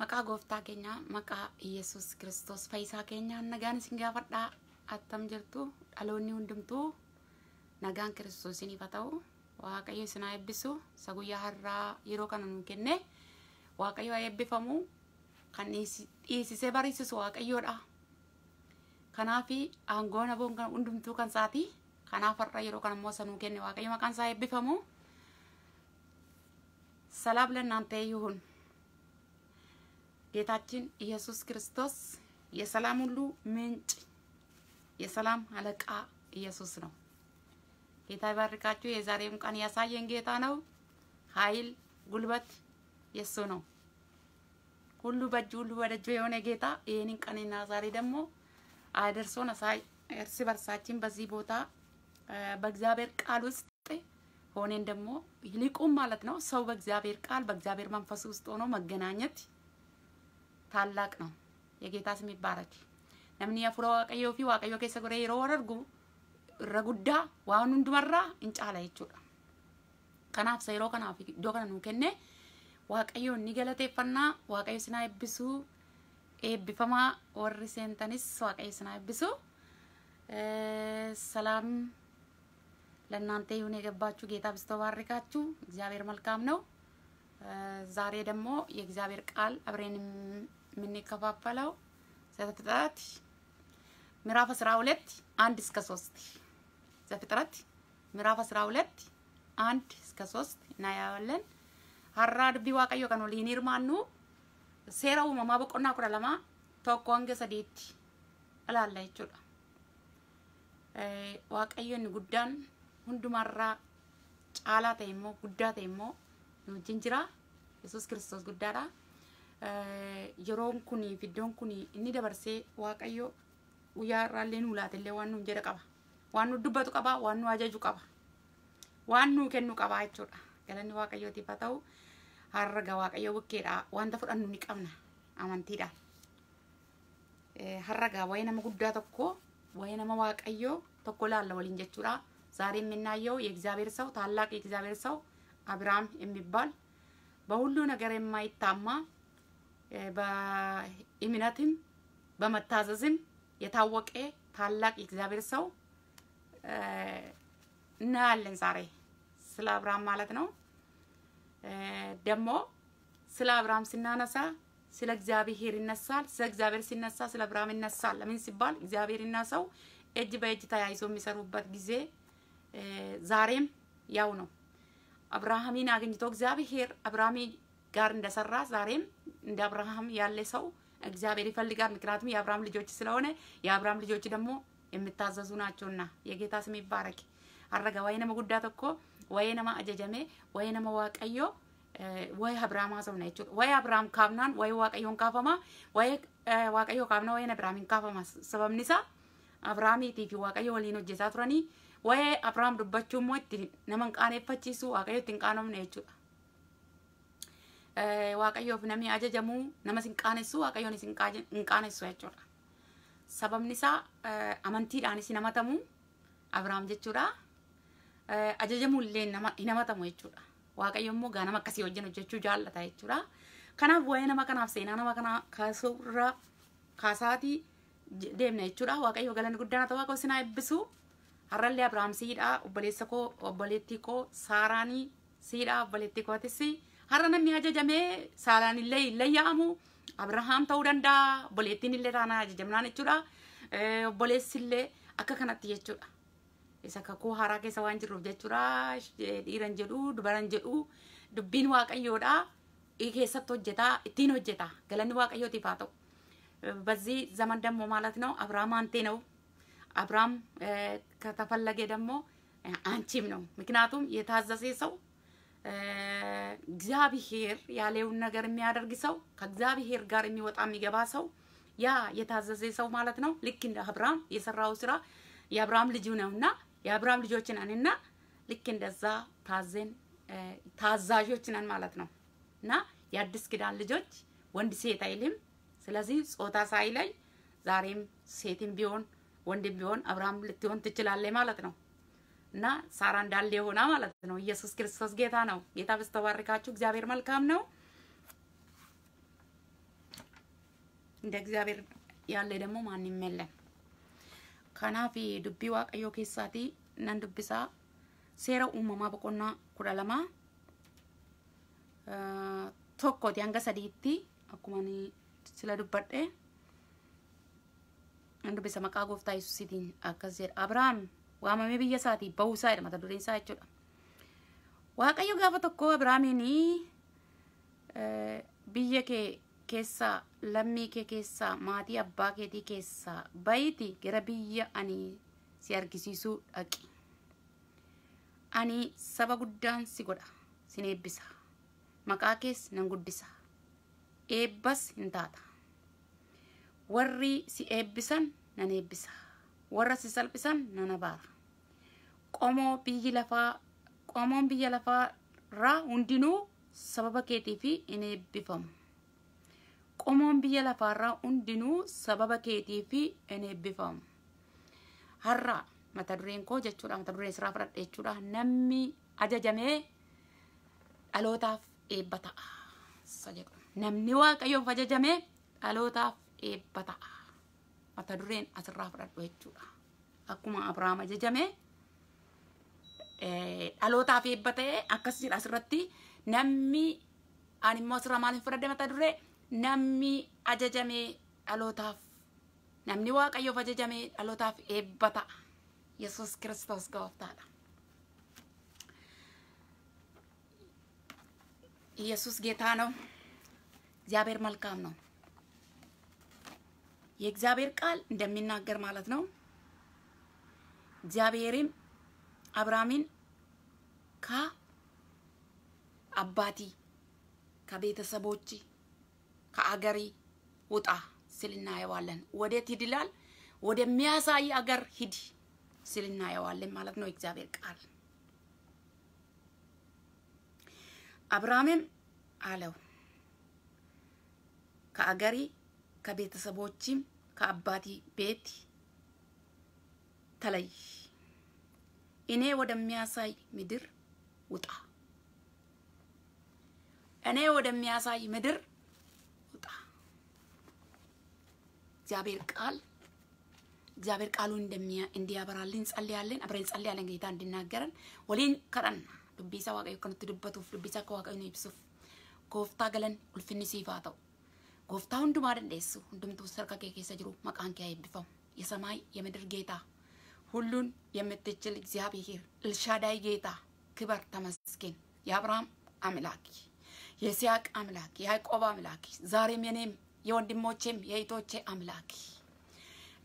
maqaa gooftaa keenyaa maqaa yesus kiristoos isaa keenyaa nagaan isin gaafadhaa attam jirtu dhaloonni hundumtuu nagaan kiristoosiniif haa ta'u waaqayyo isin haa eebbisu isa guyyaa har'aa yeroo kana nu kenne waaqayyo haa eebbifamu kan dhiisisee bariisisu waaqayyoodha. Kanaaf aangoon aboon hundumtuu kan isaati. Kanaaf har'a yeroo kana ammoo isa nuu kenne waaqayyo maqaan isaa eebbifamu. Salaam ta'ee yuuhun. ጌታችን ኢየሱስ ክርስቶስ የሰላም ሁሉ ምንጭ የሰላም አለቃ ኢየሱስ ነው። ጌታ ይባርካችሁ። የዛሬውን ቀን ያሳየን ጌታ ነው። ኃይል፣ ጉልበት የሱ ነው። ሁሉ በእጅ ሁሉ በደጁ የሆነ ጌታ ይህንን ቀንና ዛሬ ደግሞ አደርሶን እርስ በርሳችን በዚህ ቦታ በእግዚአብሔር ቃል ውስጥ ሆኔን ደግሞ ይልቁም ማለት ነው ሰው በእግዚአብሔር ቃል በእግዚአብሔር መንፈስ ውስጥ ሆኖ መገናኘት ታላቅ ነው። የጌታ ስም ይባረክ። ለምን የፍሮ ዋቀዮ ፊ ዋቀዮ ከሰ ጎሬ የሮ ወረርጉ እረ ጉዳ ዋን ሁንዱመራ እንጫላ የቹዳ ከናፍ ሰይሮ ከናፍ ከነ ከነ waaqayyo ni galateeffannaa waaqayyo sinaa eebbisuu eebbifamaa warri ሰላም ለእናንተ ይሁን። የገባችሁ ጌታ ብስቶ ባርካችሁ። እግዚአብሔር መልካም ነው። ዛሬ ደግሞ የእግዚአብሔር ቃል አብሬን የምንከፋፈለው ዘፍጥረት ምዕራፍ 12 አንድ እስከ 3 ዘፍጥረት ምዕራፍ 12 አንድ እስከ 3 እናያለን። ሀራ ድቢ ዋቀዮ ቀን ወሊን ይርማኑ ሴራ uumamaa boqonnaa kudha lamaa tokko hanga sadiitti ilaalla jechuudha. Waaqayyo inni guddaan hundumarraa caalaa ta'e immoo guddaa ta'e immoo nu wajjin jira. Yesuus Kiristoos guddaadha. yeroon kun fiddoon kun inni dabarsee waaqayyo guyyaa irraallee nu laatellee waan nuun jedha qaba. Waan nu dubbatu qaba, waan nu ajaju qaba. Waan nu kennu qaba jechuudha. Galanni waaqayyootiif haa ta'u harraga waaqayyo bukkeedha. Wanta fudhannu ni qabna amantiidhaan. Harraga waa'ee nama guddaa tokko waa'ee nama waaqayyo tokko laalla waliin jechuudha. ዛሬ የምናየው የእግዚአብሔር ሰው ታላቅ የእግዚአብሔር ሰው አብርሃም የሚባል በሁሉ ነገር የማይታማ በእምነትም በመታዘዝም የታወቀ ታላቅ የእግዚአብሔር ሰው እናያለን ዛሬ ስለ አብርሃም ማለት ነው። ደግሞ ስለ አብርሃም ስናነሳ ስለ እግዚአብሔር ይነሳል። ስለ እግዚአብሔር ሲነሳ ስለ አብርሃም ይነሳል። ለምን ሲባል እግዚአብሔርና ሰው እጅ በእጅ ተያይዞ የሚሰሩበት ጊዜ ዛሬም ያው ነው። አብርሃምን አግኝቶ እግዚአብሔር አብርሃም ጋር እንደሰራ ዛሬም እንደ አብርሃም ያለ ሰው እግዚአብሔር ይፈልጋል። ምክንያቱም የአብርሃም ልጆች ስለሆነ የአብርሃም ልጆች ደግሞ የምታዘዙ ናቸውና የጌታ ስም ይባረክ። አረገ ወይነመ ጉዳ ተኮ ወይነመ አጀጀሜ ወይነመ ዋቀዮ ወይ አብርሃም አዘው ነች ወይ አብርሃም ካብናን ወይ ዋቀዮን ካፈማ ወይ ዋቀዮ ካብና ወይ አብርሃምን ካፈማ ሰበም ንሳ አብርሃም waaqayyo ዋቀዮ ወሊኖ turanii ወይ አብርሃም dubbachuun immoo itti nama hin qaaneeffachiisu waaqayyo waaqayyoof namni ajajamuu nama sin qaanessu waaqayyoon isin hin qaanessu jechuudha. Sababni isaa amantiidhaan isin amatamu Abiraam jechuudha. Ajajamuun illee hin amatamu jechuudha. Waaqayyo immoo gaa nama akkasii wajjin hojjechuu jaallata jechuudha. Kanaaf waa'ee nama kanaaf seenaa nama kanaa kaasuu kaasurra kaasaatii deemna jechuudha. Waaqayyo galanni guddaan ta'u waaqa sinaa eebbisu. Harallee Abiraam siidhaa obboleessa koo obboleettii koo Saaraanii siidhaa obboleettii kootis. har'a namni ajajamee saalaan illee hin layyaa'amu abrahaam ta'uu danda'a boleettiin illee taanaa ajajamnaan jechuudha obboleessi illee akka kanatti jechuudha isa kakuu haaraa keessa waan jirruuf jechuudha dhiiran jedhu dubaran jedhu dubbiin waaqayyoodha keessatti hojjeta ittiin hojjeta galanni waaqayyootiif haa ta'u በዚህ ዘመን ደግሞ ማለት ነው abraham antino ነው አብርሃም ከተፈለገ ደግሞ አንቺም ነው ምክንያቱም የታዘዘ ሰው እግዚአብሔር ያለውን ነገር የሚያደርግ ሰው ከእግዚአብሔር ጋር የሚወጣ የሚገባ ሰው ያ የታዘዘ ሰው ማለት ነው። ልክ እንደ አብርሃም የሰራው ስራ የአብርሃም ልጅ ነውና የአብርሃም ልጆች ነን እና ልክ እንደዛ ታዘን ታዛዦች ነን ማለት ነው እና የአዲስ ኪዳን ልጆች ወንድ ሴት አይልም። ስለዚህ ጾታ ሳይለይ ዛሬም ሴትም ቢሆን ወንድም ቢሆን አብርሃም ልትሆን ትችላለህ ማለት ነው። እና ሳራ እንዳለ የሆና ማለት ነው። ኢየሱስ ክርስቶስ ጌታ ነው። ጌታ በስተባረካችሁ። እግዚአብሔር መልካም ነው። እንደ እግዚአብሔር ያለ ደግሞ ማንም የለም። ከናፊ ዱቢ ዋቀዮ ኬሳቲ ነን ዱቢሳ ሴራ ኡመማ በቆና ኩዳለማ tokkooti hanga sadiitti akkuma sila dubbadhe dubbisa maqaa ጎፍታ ኢየሱስ ሲቲ አከዘር አብርሃም waamamee biyya isaatiif bahuusaa jedha mata dureen isaa jechuudha. Waaqayyo gaafa tokko Abiraamiin biyya kee keessaa lammii kee keessaa maatii abbaa keetii keessaa bayiti gara biyya ani si argisiisuu dhaqi. Ani saba guddaan si godha, sin eebbisa. Maqaa kees nan guddisa. Eebbas hin taata. Warri si eebbisan nan eebbisa. warra si salphisan nana baara qomoo biyyi lafaa qomoon biyya lafaa irraa hundinuu sababa keetii fi in eebbifamu qomoon biyya lafaarraa hundinuu sababa keetii fi in eebbifamu harra mata dureen koo jechuudha mata dureen siraa fudhadhe jechuudha namni ajajamee dhalootaaf eebba ta'a namni kayo ajajamee dhalootaaf eebba ta'a mata dureen asirraa fudhadhu jechuudha. Akkuma Abiraam ajajame dhalootaaf eebba ta'e akkas jira asirratti namni ani immoo asirraa maaliif fudhadhe mata duree namni ajajame dhalootaaf namni waaqayyoof ajajame dhalootaaf eebba ta'a. Yesuus Kiristoos gooftaadha. Yesuus geetaanoo. Jaabeer malkaamnoo. የእግዚአብሔር ቃል እንደሚናገር ማለት ነው። እግዚአብሔርም አብርሃምን ከአባቲ ከቤተሰቦች ከአገሪ ውጣ ሲል እናየዋለን። ወዴት ሂድ ይላል? ወደሚያሳይ አገር ሂድ ሲል እናየዋለን ማለት ነው እግዚአብሔር ቃል። አብርሃምም አለው ከአገሪ ከቤተሰቦችም ከአባቲ ቤት ተለይ፣ እኔ ወደሚያሳይ ምድር ውጣ፣ እኔ ወደሚያሳይ ምድር ውጣ። እግዚአብሔር ቃል እግዚአብሔር ቃሉን እንዲያበራልን ጸልያለን። አብረን ጸልያለን ጌታ እንዲናገረን ወሊን ከረን dubbisaa waaqayyo akkanatti dubbatuuf dubbisaa akka waaqayyoon ibsuuf gooftaa galan ulfinni ጎፍታ ሁንዱም አደለሱ ሁንዱምቱ ሰርከ ኬሰ ጅሩ መቃን የብፈው የሰማይ የምድር ጌታ ሁሉን የምትችል እግዚአብሔር እልሻዳይ ጌታ ክበር ተመስገን። የአብርሃም አምላክ፣ የሲያቅ አምላክ፣ የያዕቆብ አምላክ፣ ዛሬም የኔም የወንድሞቼም የእህቶቼ አምላክ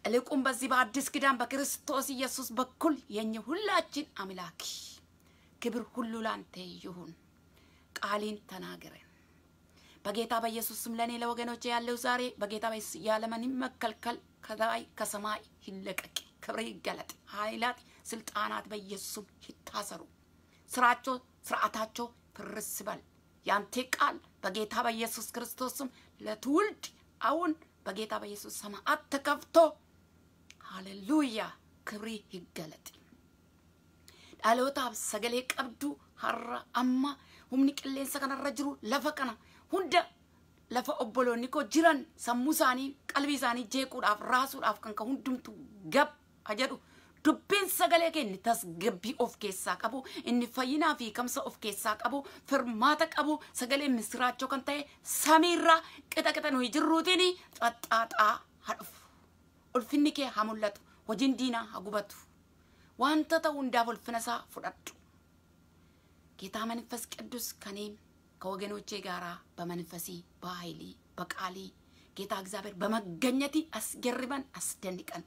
እልቁም በዚህ በአዲስ ኪዳን በክርስቶስ ኢየሱስ በኩል የኝ ሁላችን አምላክ ክብር ሁሉ ላንተ ይሁን። ቃሊን ተናግረን በጌታ በኢየሱስ ስም ለእኔ ለወገኖቼ ያለው ዛሬ በጌታ በኢየሱስ ያለምንም መከልከል ከላይ ከሰማይ ይለቀቅ። ክብር ይገለጥ። ኃይላት ስልጣናት በኢየሱስም ይታሰሩ። ስራቸው ስርዓታቸው ፍርስ በል። ያንተ ቃል በጌታ በኢየሱስ ክርስቶስም ለትውልድ አሁን በጌታ በኢየሱስ ሰማዓት ተከፍቶ ሃሌሉያ ክብሪ ይገለጥ። ዳሎታብ ሰገሌ ቀብዱ ሀራ አማ ሁምኒ ቅሌንሰ ከነረ ጅሩ hunda lafa obboloonni koo jiran sammuu isaanii qalbii isaanii jeequudhaaf raasuudhaaf kan hundumtu gab ha jedhu dubbiin sagalee kenni tasgabbii of keessaa qabu inni fayyinaa fi kamsa of keessaa qabu firmaata qabu sagalee misiraachoo kan ta'e samiirraa qixa qixa nuyi jirruutiin xaxxaaxaa haa dhufu ulfinni kee haa mul'atu hojiin diinaa haa gubatu wanta hundaaf ulfina isaa fudhadhu ጌታ መንፈስ ከወገኖቼ ጋር በመንፈሴ በኃይሌ በቃሌ ጌታ እግዚአብሔር በመገኘት አስገርበን አስደንቀን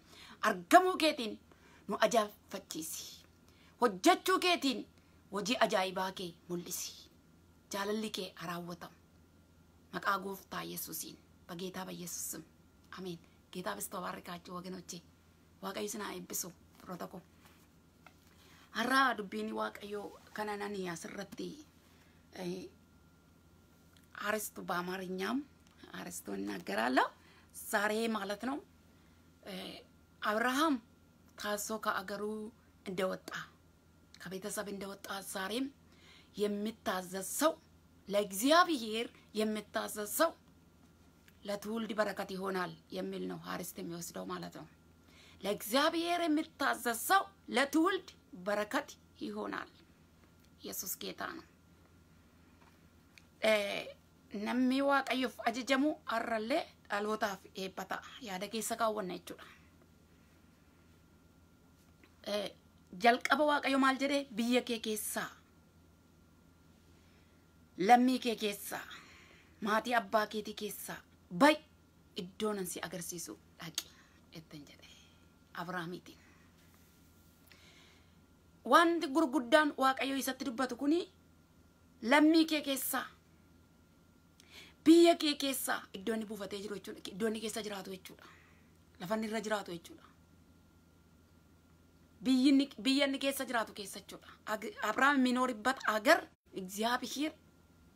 አርገሙ ጌቲን ኑ አጃብ ፈቺሲ ሆጀቹ ጌቲን ወጂ አጃይባ ኬ ሙልሲ ጃለሊ ኬ አራወተም መቃ ጎፍታ ኢየሱሲን በጌታ በኢየሱስ ስም አሜን። ጌታ በስቶ ወገኖቼ። ዋቀዩ ስና ይብሱ ሮተኮ አራ ዱቢኒ ዋቀዮ ከናናኒ አስረቲ አርስቱ በአማርኛም አርስቱ እናገራለሁ ዛሬ ማለት ነው። አብርሃም ታዞ ከአገሩ እንደወጣ ከቤተሰብ እንደወጣ ዛሬም የምታዘዝ ሰው ለእግዚአብሔር የምታዘዝ ሰው ለትውልድ በረከት ይሆናል የሚል ነው አርስት የሚወስደው ማለት ነው። ለእግዚአብሔር የምታዘዝ ሰው ለትውልድ በረከት ይሆናል። ኢየሱስ ጌታ ነው። namni waaqayyoof ajajamu har'allee dhalootaaf eebba yaada keessa kaawwanna jechuudha. Eh, jalqaba waaqayyo maal jedhee biyya kee keessaa lammii kee keessaa maatii abbaa keetii keessaa bay iddoo nan si agarsiisu dhaqi ittiin jedhe Abrahaamiitiin. Wanti gurguddaan waaqayyo isatti dubbatu kuni lammii kee keessaa biyya kee keessaa iddoon buufatee jiru jechuudha. Iddoon keessa jiraatu jechuudha. Lafanni irra jiraatu jechuudha. Biyyanni keessa jiraatu keessa jechuudha. abraham minoor bat agar እግዚአብሔር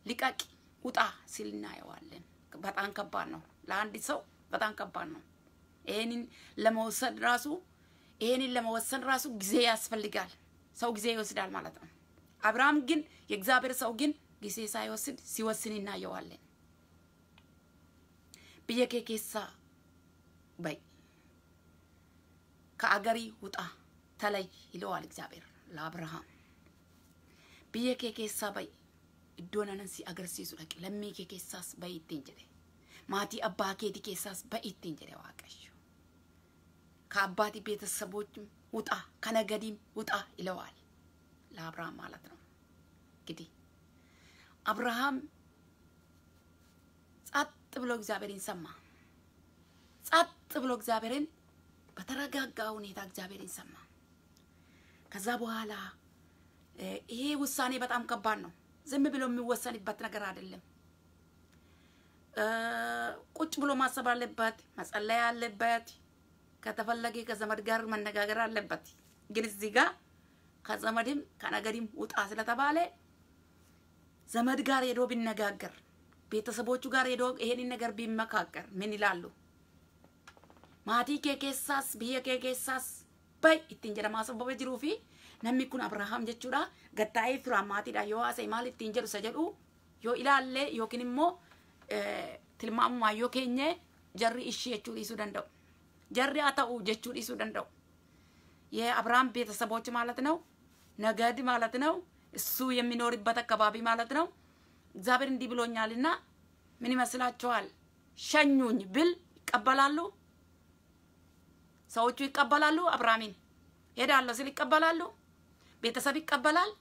ልቀቂ ውጣ ሲል እናየዋለን። በጣም ከባድ ነው። ለአንድ ሰው በጣም ከባድ ነው። ይህንን ለመወሰን ራሱ ይህንን ለመወሰን ራሱ ጊዜ ያስፈልጋል። ሰው ጊዜ ይወስዳል ማለት ነው። አብርሃም ግን የእግዚአብሔር ሰው ግን ጊዜ ሳይወስድ ሲወስን እናየዋለን። biyya kee keessaa ba'i. Kaagarii wuxaa talay iloo'al egzaabeer laabrahaam. Biyya kee keessaa ba'i. Iddoo nanan si agarsiisu dhaqe lammii kee keessaas ba'i ittiin jedhe. Maatii abbaa keeti keessaas ba'i ittiin jedhe waaqayyo. Ka abbaati beetasaboojjim wuxaa kana gadiim wuxaa iloo'al. Laabrahaam maal haa gidi. Abrahaam ብሎ እግዚአብሔርን ሰማ። ጸጥ ብሎ እግዚአብሔርን በተረጋጋ ሁኔታ እግዚአብሔርን ሰማ። ከዛ በኋላ ይሄ ውሳኔ በጣም ከባድ ነው። ዝም ብሎ የሚወሰንበት ነገር አይደለም። ቁጭ ብሎ ማሰብ አለበት፣ መጸለይ አለበት። ከተፈለገ ከዘመድ ጋር መነጋገር አለበት። ግን እዚህ ጋር ከዘመድም ከነገድም ውጣ ስለተባለ ዘመድ ጋር ሄዶ ቢነጋገር ቤተሰቦቹ ጋር ሄዶ ይሄንን ነገር ቢመካከር ምን ይላሉ? ማቲ ኬኬሳስ ብየ ኬኬሳስ በይ ittiin jedhamaa sababa jiruu fi namni kun Abrahaam jechuudha gattaa'ee fira maatiidha yoo haasa'e maal ittiin jedhu isa jedhu yoo ilaalle yookiin immoo tilmaamumaa yoo keenye jarri ishii jechuu dhiisuu danda'u jarri haa ta'u jechuu dhiisuu danda'u የአብርሃም ቤተሰቦች ማለት ነው ነገድ ማለት ነው እሱ የሚኖርበት አካባቢ ማለት ነው እግዚአብሔር እንዲህ ብሎኛልና ምን ይመስላችኋል? ሸኙኝ ብል ይቀበላሉ? ሰዎቹ ይቀበላሉ? አብርሃምን ሄዳለሁ ስል ይቀበላሉ? ቤተሰብ ይቀበላል?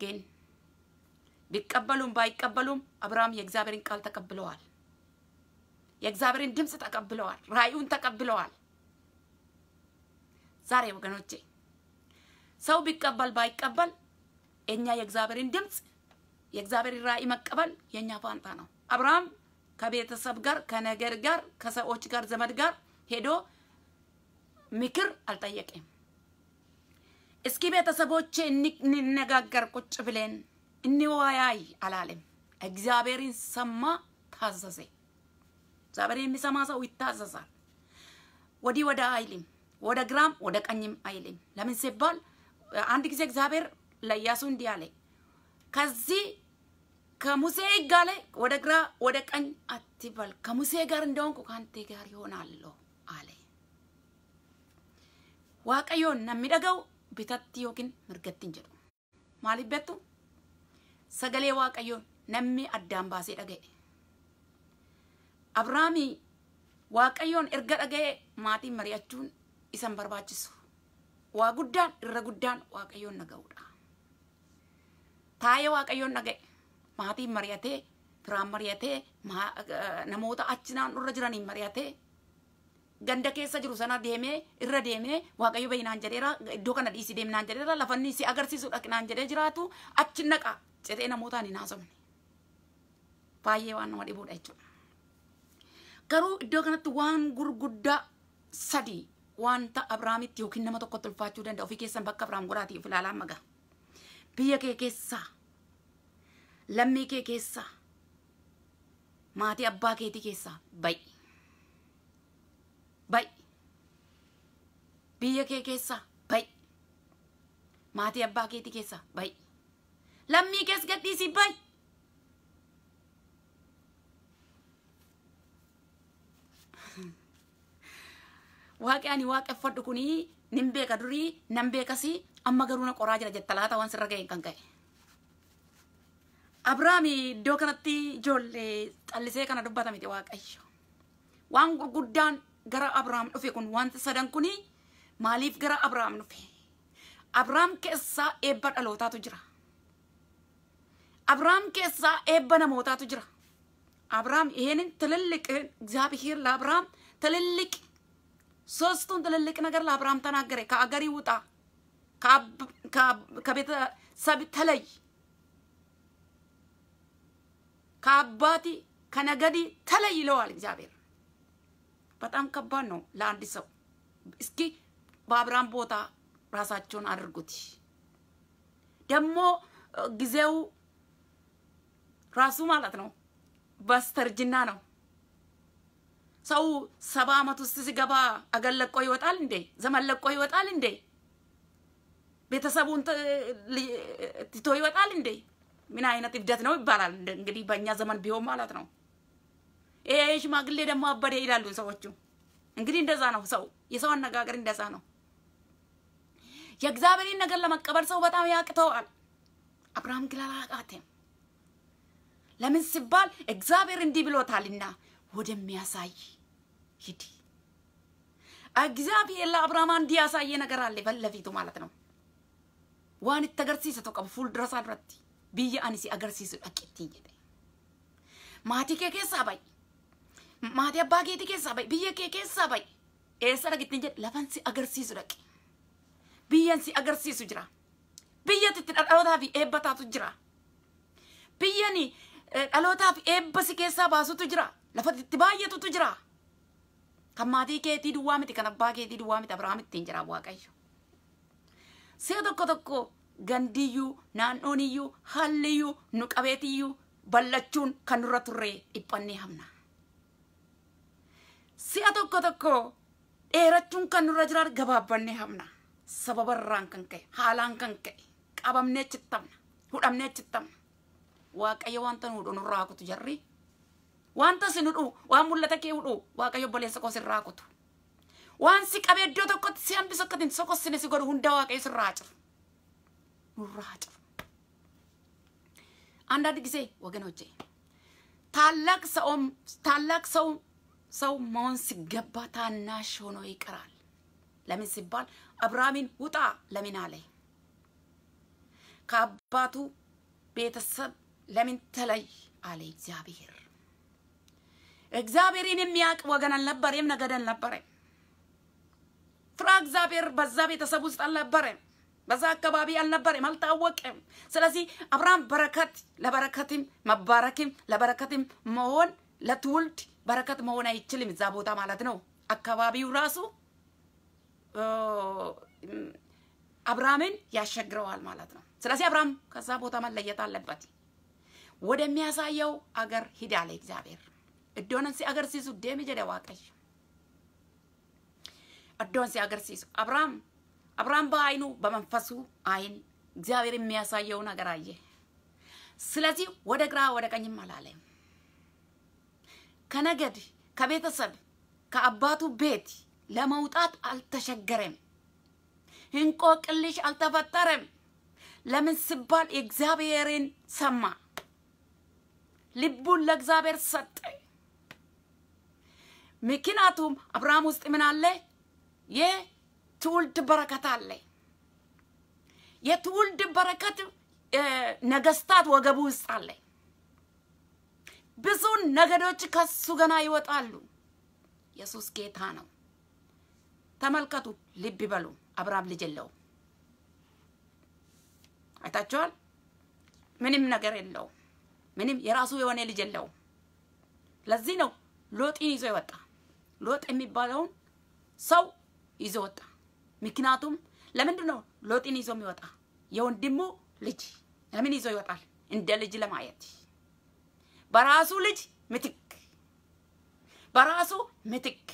ግን ቢቀበሉም ባይቀበሉም አብርሃም የእግዚአብሔርን ቃል ተቀብለዋል። የእግዚአብሔርን ድምፅ ተቀብለዋል። ራእዩን ተቀብለዋል። ዛሬ ወገኖቼ ሰው ቢቀበል ባይቀበል እኛ የእግዚአብሔርን ድምፅ የእግዚአብሔር ራእይ መቀበል የእኛ ፋንታ ነው። አብርሃም ከቤተሰብ ጋር ከነገር ጋር ከሰዎች ጋር ዘመድ ጋር ሄዶ ምክር አልጠየቀም። እስኪ ቤተሰቦቼ እንነጋገር ቁጭ ብለን እንወያይ አላለም። እግዚአብሔርን ሰማ፣ ታዘዘ። እግዚአብሔር የሚሰማ ሰው ይታዘዛል። ወዲህ ወደ አይልም፣ ወደ ግራም ወደ ቀኝም አይልም። ለምን ሲባል አንድ ጊዜ እግዚአብሔር ለኢያሱ እንዲህ አለ፣ ከዚህ ከሙሴ ሕግ አለ wada ግራ ወደ ቀኝ አትበል፣ ከሙሴ ጋር እንደሆንኩ ከአንተ ጋር ይሆናለሁ አለ። waaqayyoon namni dhaga'u bitatti yookiin mirgatti jedhu. Maaliif beektu? Sagalee waaqayyoon namni addaan baasee dhaga'e. Abrahaamii waaqayyoon erga dhaga'e maatiin mari'achuun isan barbaachisu. Waa guddaan irra guddaan waaqayyoon dhaga'uudha. taa'ee waaqayyoon dhaga'e maatii mari'atee firaan mari'atee namoota achinaan irra jiraniin mari'atee ganda keessa jiru sana deemee irra deemee waaqayyo bainaan jedheera iddoo kana dhiisii deemnaan jedheera lafanni si agarsiisu dhaqnaan jedhee jiraatu achi naqa jedhee namootaan hin haasofne baay'ee waan nama dhibuudha jechuudha. Garuu iddoo kanatti waan gurguddaa sadii wanta Abrahaamitti yookiin nama tokkotti ulfaachuu danda'a ofii keessan bakka Abrahaam godhaatiif ilaalaa magaa. biyya kee keessa! lammii kee keessa! Maati, abbaa keetii keessa! ba'i ba'i biyya kee keessa! ba'i maatii abbaa keetii keessa! ba'i lammii kees gadhiisii ba'i. Waaqi ani waaqeffadhu kunii nin beeka durii nam beekasi! amma garuu na qoraa jira jette laata waan sirra ga'een kan ka'e. Abiraami iddoo kanatti ijoollee xallisee kana dubbata miti waaqayyo. Waan gurguddaan gara Abiraam dhufe kun wanti sadan kuni maaliif gara Abiraam dhufe? Abiraam keessaa eebba dhalootaatu jira. Abiraam keessaa eebba namootaatu jira. Abiraam አብርሃም ይሄንን ትልልቅ እግዚአብሔር ለአብርሃም ትልልቅ ሶስቱን Abiraam tanaa ለአብርሃም ተናገረ። ከአገሪ wuxaa. ከቤተሰብ ተለይ፣ ከአባቲ ከነገዲ ተለይ ይለዋል እግዚአብሔር። በጣም ከባድ ነው ለአንድ ሰው። እስኪ በአብርሃም ቦታ ራሳቸውን አድርጉት። ደግሞ ጊዜው ራሱ ማለት ነው በስተርጅና ነው። ሰው ሰባ አመት ውስጥ ሲገባ አገር ለቆ ይወጣል እንዴ? ዘመን ለቆ ይወጣል እንዴ? ቤተሰቡን ትቶ ይወጣል እንዴ? ምን አይነት እብደት ነው ይባላል። እንግዲህ በእኛ ዘመን ቢሆን ማለት ነው። ይሄ ሽማግሌ ደግሞ አበደ ይላሉ ሰዎቹ። እንግዲህ እንደዛ ነው ሰው፣ የሰው አነጋገር እንደዛ ነው። የእግዚአብሔርን ነገር ለመቀበል ሰው በጣም ያቅተዋል። አብርሃም ግን አላቃተም። ለምን ሲባል እግዚአብሔር እንዲህ ብሎታልና ወደሚያሳይ ሂድ። እግዚአብሔር ለአብርሃም እንዲያሳየ ነገር አለ ለፊቱ ማለት ነው። waan itti agarsiisa tokko qabu fuuldura isaa duratti biyya ani si agarsiisu dhaqeetti jedhe. Maatii kee keessaa ba'i. Maatii abbaa keetii keessaa ba'i. Biyya kee keessaa ba'i. Eessa dhaqeetti jedhe lafan si agarsiisu dhaqe. Biyyan si agarsiisu jira. Biyyatti itti dhalootaa fi eebba taatu jira. Biyyani dhalootaa fi eebba si keessaa baasutu jira. Lafa itti baay'atutu jira. Kan maatii keetii duwwaa miti kan abbaa keetii duwwaa miti Abiraam ittiin jira Waaqayyo. see tokko tokko gandiyyuu naannooniyyuu haalliyyuu nu qabeetiyyuu ballachuun kan nurra turre dhiphannee hamna. Si'a tokko tokko dheerachuun kan nurra jiran gabaabbannee hamna. Sababa irraan kan ka'e haalaan kan ka'e qabamnee cittamna hudhamnee cittamna. Waaqayyo wanta nu hudhu nurraa kutu jarri. Wanta si nu waan mul'ata kee hudhu Waaqayyo obboleessa koo sirraa kutu. Wansi qabee iddoo tokkotti si hambisa akka sokossine si godhu hunda waaqayyo sirraa cira. Nurraa cira. አንዳንድ ጊዜ ወገኖቼ ታላቅ ሰውም ታላቅ ሰው ሰው መሆን ሲገባ ታናሽ ሆኖ ይቀራል። ለምን ሲባል አብርሃምን ውጣ ለምን አለ? ከአባቱ ቤተሰብ ለምን ተለይ አለ እግዚአብሔር። እግዚአብሔርን የሚያውቅ ወገን አልነበረም፣ ነገድ አልነበረም። እግዚአብሔር በዛ ቤተሰብ ውስጥ አልነበረም፣ በዛ አካባቢ አልነበረም፣ አልታወቀም። ስለዚህ አብርሃም በረከት ለበረከትም መባረክም ለበረከትም መሆን ለትውልድ በረከት መሆን አይችልም እዛ ቦታ ማለት ነው። አካባቢው ራሱ አብርሃምን ያሸግረዋል ማለት ነው። ስለዚህ አብርሃም ከዛ ቦታ መለየት አለበት። ወደሚያሳየው አገር ሂድ አለ እግዚአብሔር። እዶነን ሲ አገር ሲዙ ደም ጀደ ዋቀሽ እድዋን ሲያገርሲሱ አብርሃም አብርሃም በአይኑ በመንፈሱ አይን እግዚአብሔር የሚያሳየው ነገር አየ። ስለዚህ ወደ ግራ ወደ ቀኝም አላለም። ከነገድ ከቤተሰብ ከአባቱ ቤት ለመውጣት አልተሸገረም። እንቆቅልሽ አልተፈጠረም። ለምን ስባል እግዚአብሔርን ሰማ፣ ልቡን ለእግዚአብሔር ሰጠ። ምክንያቱም አብርሃም ውስጥ ምን አለ? የትውልድ በረከት አለ። የትውልድ በረከት ነገስታት ወገቡ ውስጥ አለ። ብዙ ነገዶች ከሱ ገና ይወጣሉ። ኢየሱስ ጌታ ነው። ተመልከቱ፣ ልብ ይበሉ። አብርሃም ልጅ የለውም። አይታችኋል። ምንም ነገር የለውም። ምንም የራሱ የሆነ ልጅ የለውም። ለዚህ ነው ሎጢን ይዞ የወጣ ሎጥ የሚባለውን ሰው ይዞ ወጣ። ምክንያቱም ለምንድን ነው ሎጥን ይዞ የሚወጣ? የወንድሙ ልጅ ለምን ይዞ ይወጣል? እንደ ልጅ ለማየት በራሱ ልጅ ምትክ በራሱ ምትክ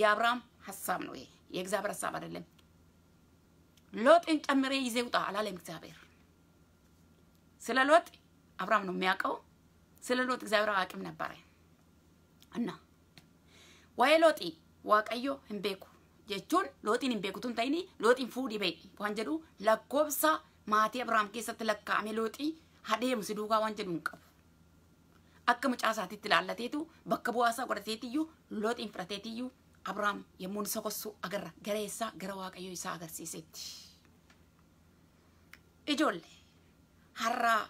የአብርሃም ሀሳብ ነው ይሄ። የእግዚአብሔር ሀሳብ አይደለም። ሎጥን ጨምሬ ይዜ ውጣ አላለም እግዚአብሔር። ስለ ሎጥ አብርሃም ነው የሚያውቀው። ስለ ሎጥ እግዚአብሔር አቅም ነበረ እና ወይ ሎጤ waaqayyo hin beeku jechuun looxiin hin beekutu hin ta'ini looxiin fuudhii ba'e waan jedhu lakkoobsa maatii Abiraam keessatti lakkaa'ame looxii hadeemsi duukaa waan jedhu hin qabu. Akka mucaa isaatiitti ilaallateetu bakka bu'aasaa godhateetiyyuu looxiin fudhateetiyyuu Abiraam yemmuu sokossuu agarra gara eessaa gara waaqayyo isaa agarsiiseetti. Ijoollee har'aa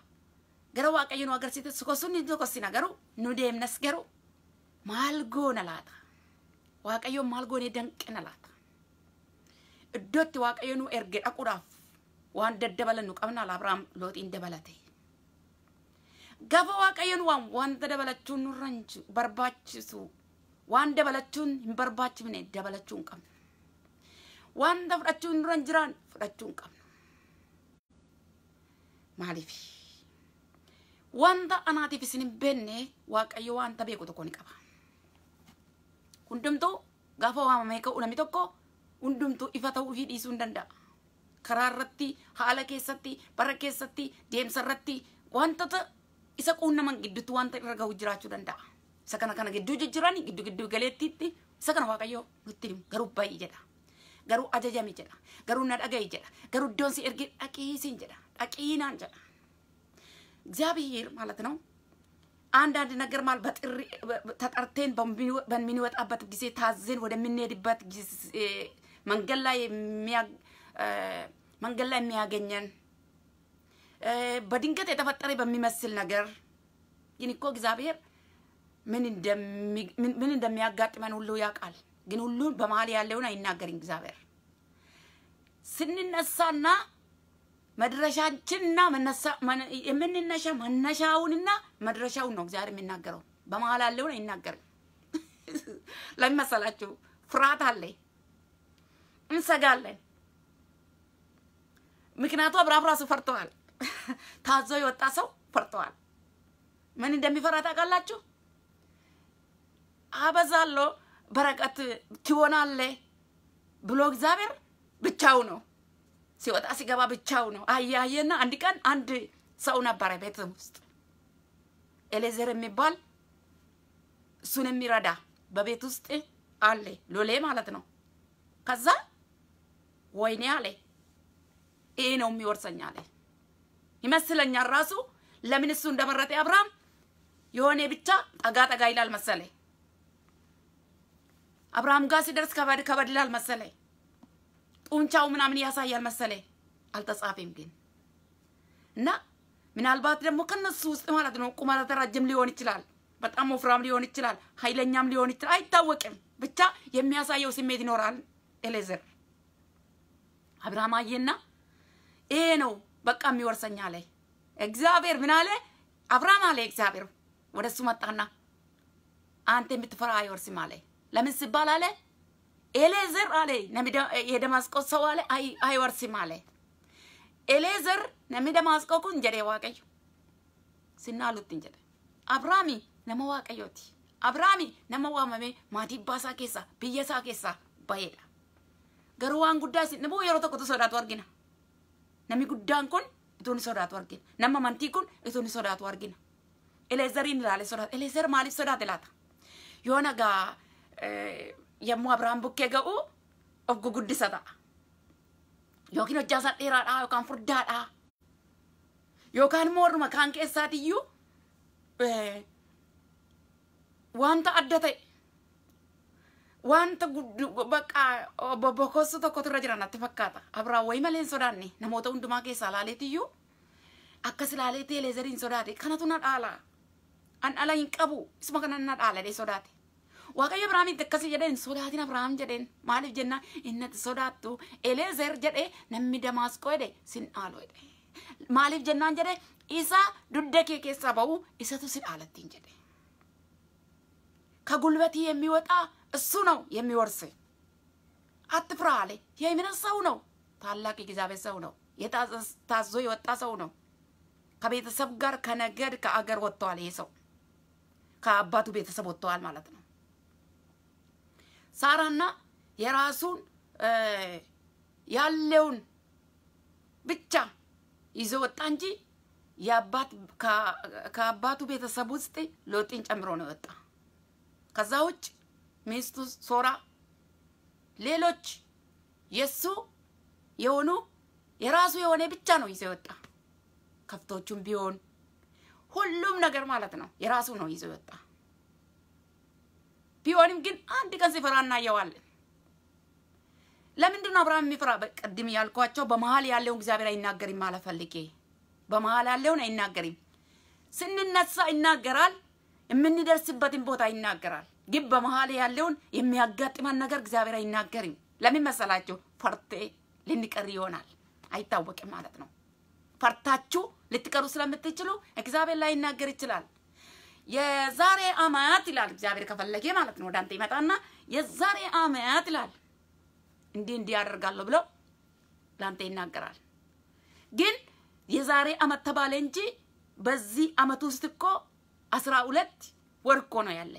gara waaqayyo nu agarsiisetti sokossuun ni sokossina garuu nu deemnas garuu maal goona laata? waaqayyoon maal goonee danqina laata. Iddootti waaqayyo nu erge dhaquudhaaf waan daddabalan nu qabna looxiin dabalate. Gaafa waaqayyoon waan wanta dabalachuun nurra barbaachisu waan dabalachuun hin barbaachifne dabalachuu hin Wanta fudhachuun nurra hin jiraan fudhachuu hin Maaliif? Wanta anaatiif isin hin beenne waaqayyo wanta beeku tokko ni qaba. Hundumtuu gaafa waamamee ka'u namni tokko hundumtuu ifa ta'uu ofii dhiisuu hin danda'a. Karaa irratti, haala keessatti, bara keessatti, deemsa irratti wantoota isa quunnaman gidduutti wanta irra gahu jiraachuu danda'a. Isa kana kana gidduu jijjiiranii gidduu gidduu galeettiitti isa kana waaqayyoo nutti himu garuu baay'ee jedha. Garuu ajajami jedha. Garuu na dhaga'i jedha. Garuu iddoon si ergi dhaqiisiin jedha. Dhaqiinaan jedha. እግዚአብሔር ማለት ነው አንዳንድ ነገር ማለት በጥሪ ተጠርቴን በሚንወጣበት ጊዜ ታዘን ወደምንሄድበት መንገድ ላይ መንገድ ላይ የሚያገኘን በድንገት የተፈጠረ በሚመስል ነገር ግን እኮ እግዚአብሔር ምን እንደሚያጋጥመን ሁሉ ያውቃል። ግን ሁሉን በመሀል ያለውን አይናገርም እግዚአብሔር ስንነሳና መድረሻችንና የምንነሻ መነሻውንና መድረሻውን ነው እግዚአብሔር የሚናገረው። በመሀል ያለውን አይናገርም። ለምን መሰላችሁ? ፍርሃት አለ፣ እንሰጋለን። ምክንያቱ አብርሃም ራሱ ፈርተዋል። ታዞ የወጣ ሰው ፈርተዋል። ምን እንደሚፈራ ታውቃላችሁ? አበዛለሁ፣ በረከት ትሆናለህ ብሎ እግዚአብሔር ብቻው ነው ሲወጣ ሲገባ ብቻው ነው። አያየና አንድ ቀን አንድ ሰው ነበረ ቤት ውስጥ ኤሌዘር የሚባል እሱን የሚረዳ በቤት ውስጥ አለ ሎሌ ማለት ነው። ከዛ ወይኔ አለ ይሄ ነው የሚወርሰኝ አለ ይመስለኛል። ራሱ ለምን እሱ እንደመረጠ አብርሃም የሆነ ብቻ ጠጋ ጠጋ ይላል መሰለ። አብርሃም ጋር ሲደርስ ከበድ ከበድ ይላል መሰለኝ። ጡንቻው ምናምን ያሳያል መሰለኝ አልተጻፈም ግን እና ምናልባት ደግሞ ከነሱ ውስጥ ማለት ነው ቁመተ ረጅም ሊሆን ይችላል፣ በጣም ወፍራም ሊሆን ይችላል፣ ኃይለኛም ሊሆን ይችላል፣ አይታወቅም። ብቻ የሚያሳየው ስሜት ይኖራል። ኤሌዘር አብርሃም አየና ይሄ ነው በቃ የሚወርሰኛ አለ እግዚአብሔር። ምን አለ አብርሃም አለ እግዚአብሔር ወደሱ መጣና አንተ የምትፈራ አይወርስም አለ። ለምን ሲባል አለ ኤሌዘር አለ የደማስቆ ሰው አለ አይወርስም አለ ኤሌዘር ነሚ ደማስቆ ኩን ጀዴ ዋቀዩ ስናሉትን ጀደ አብራሚ ነመ ዋቀዮቲ አብራሚ ነመ ዋመሜ ማቲ ባሳ ኬሳ ብየሳ ኬሳ ባየዳ ገሩ ዋን ጉዳይ ሲንቡ የሮ ተቆጡ ሶዳቱ አርጊና ነሚ ጉዳን ኩን እቱን ሶዳቱ አርጊና ነመ ማንቲ ኩን እቱን ሶዳቱ አርጊና ኤሌዘሪን ላለ ሶዳት ኤሌዘር ማሊፍ ሶዳት ላታ የሆነ ጋ yommuu Abiraan bukkee ga'u of guguddisa ta'a. Yookiin hojjaasan dheeraadhaa yookaan furdaadhaa yookaan immoo warruma kaan keessaatiyyuu wanta adda ta'e wanta baqa bobbokoosu tokkotu irra jiran natti fakkaata. Abiraan wayii malee hin sodaanne namoota hundumaa keessaa ilaaleetiyyuu akkas ilaalee teeleezeriin sodaate kanatu na dhaala. An dhala hin qabu isuma kana na dhaala dee sodaate. waaqayyo Abrahaamitti akkasi jedheen sodaatiin Abrahaam jedheen maaliif jenna innati sodaattu Eleezer jedhee namni Damaasqoo jedhee sin dhaalu jedhee maaliif jennaan jedhee isa dudda kee keessaa ba'u isatu sin dhaalattiin jedhe ከጉልበት የሚወጣ እሱ ነው የሚወርስ አትፍራ አለ። የእምነት ሰው ነው። ታላቅ የእግዚአብሔር ሰው ነው። የታዞ የወጣ ሰው ነው። ከቤተሰብ ጋር ከነገድ ከአገር ወጥተዋል። ይሄ ሰው ከአባቱ ቤተሰብ ወጥተዋል ማለት ነው። ሳራና የራሱን ያለውን ብቻ ይዞ ወጣ እንጂ የአባት ከአባቱ ቤተሰብ ውስጥ ሎጢን ጨምሮ ነው የወጣ። ከዛ ውጭ ሚስቱ ሶራ፣ ሌሎች የሱ የሆኑ የራሱ የሆነ ብቻ ነው ይዞ የወጣ። ከብቶቹም ቢሆን ሁሉም ነገር ማለት ነው የራሱ ነው ይዞ የወጣ። ቢሆንም ግን አንድ ቀን ሲፈራ እናየዋለን። ለምንድን ነው አብርሃም የሚፈራ? ቅድም ያልኳቸው በመሀል ያለውን እግዚአብሔር አይናገርም ማለት ፈልጌ፣ በመሀል ያለውን አይናገርም። ስንነሳ ይናገራል፣ የምንደርስበትን ቦታ ይናገራል። ግን በመሀል ያለውን የሚያጋጥመን ነገር እግዚአብሔር አይናገርም። ለምን መሰላችሁ? ፈርቴ ልንቀር ይሆናል አይታወቅም ማለት ነው። ፈርታችሁ ልትቀሩ ስለምትችሉ እግዚአብሔር ላይናገር ይችላል። የዛሬ አመት ይላል እግዚአብሔር ከፈለገ ማለት ነው። ወደ አንተ ይመጣና የዛሬ አመት ይላል እንዲህ እንዲህ ያደርጋለሁ ብለው ለአንተ ይናገራል። ግን የዛሬ አመት ተባለ እንጂ በዚህ አመት ውስጥ እኮ አስራ ሁለት ወር እኮ ነው ያለ።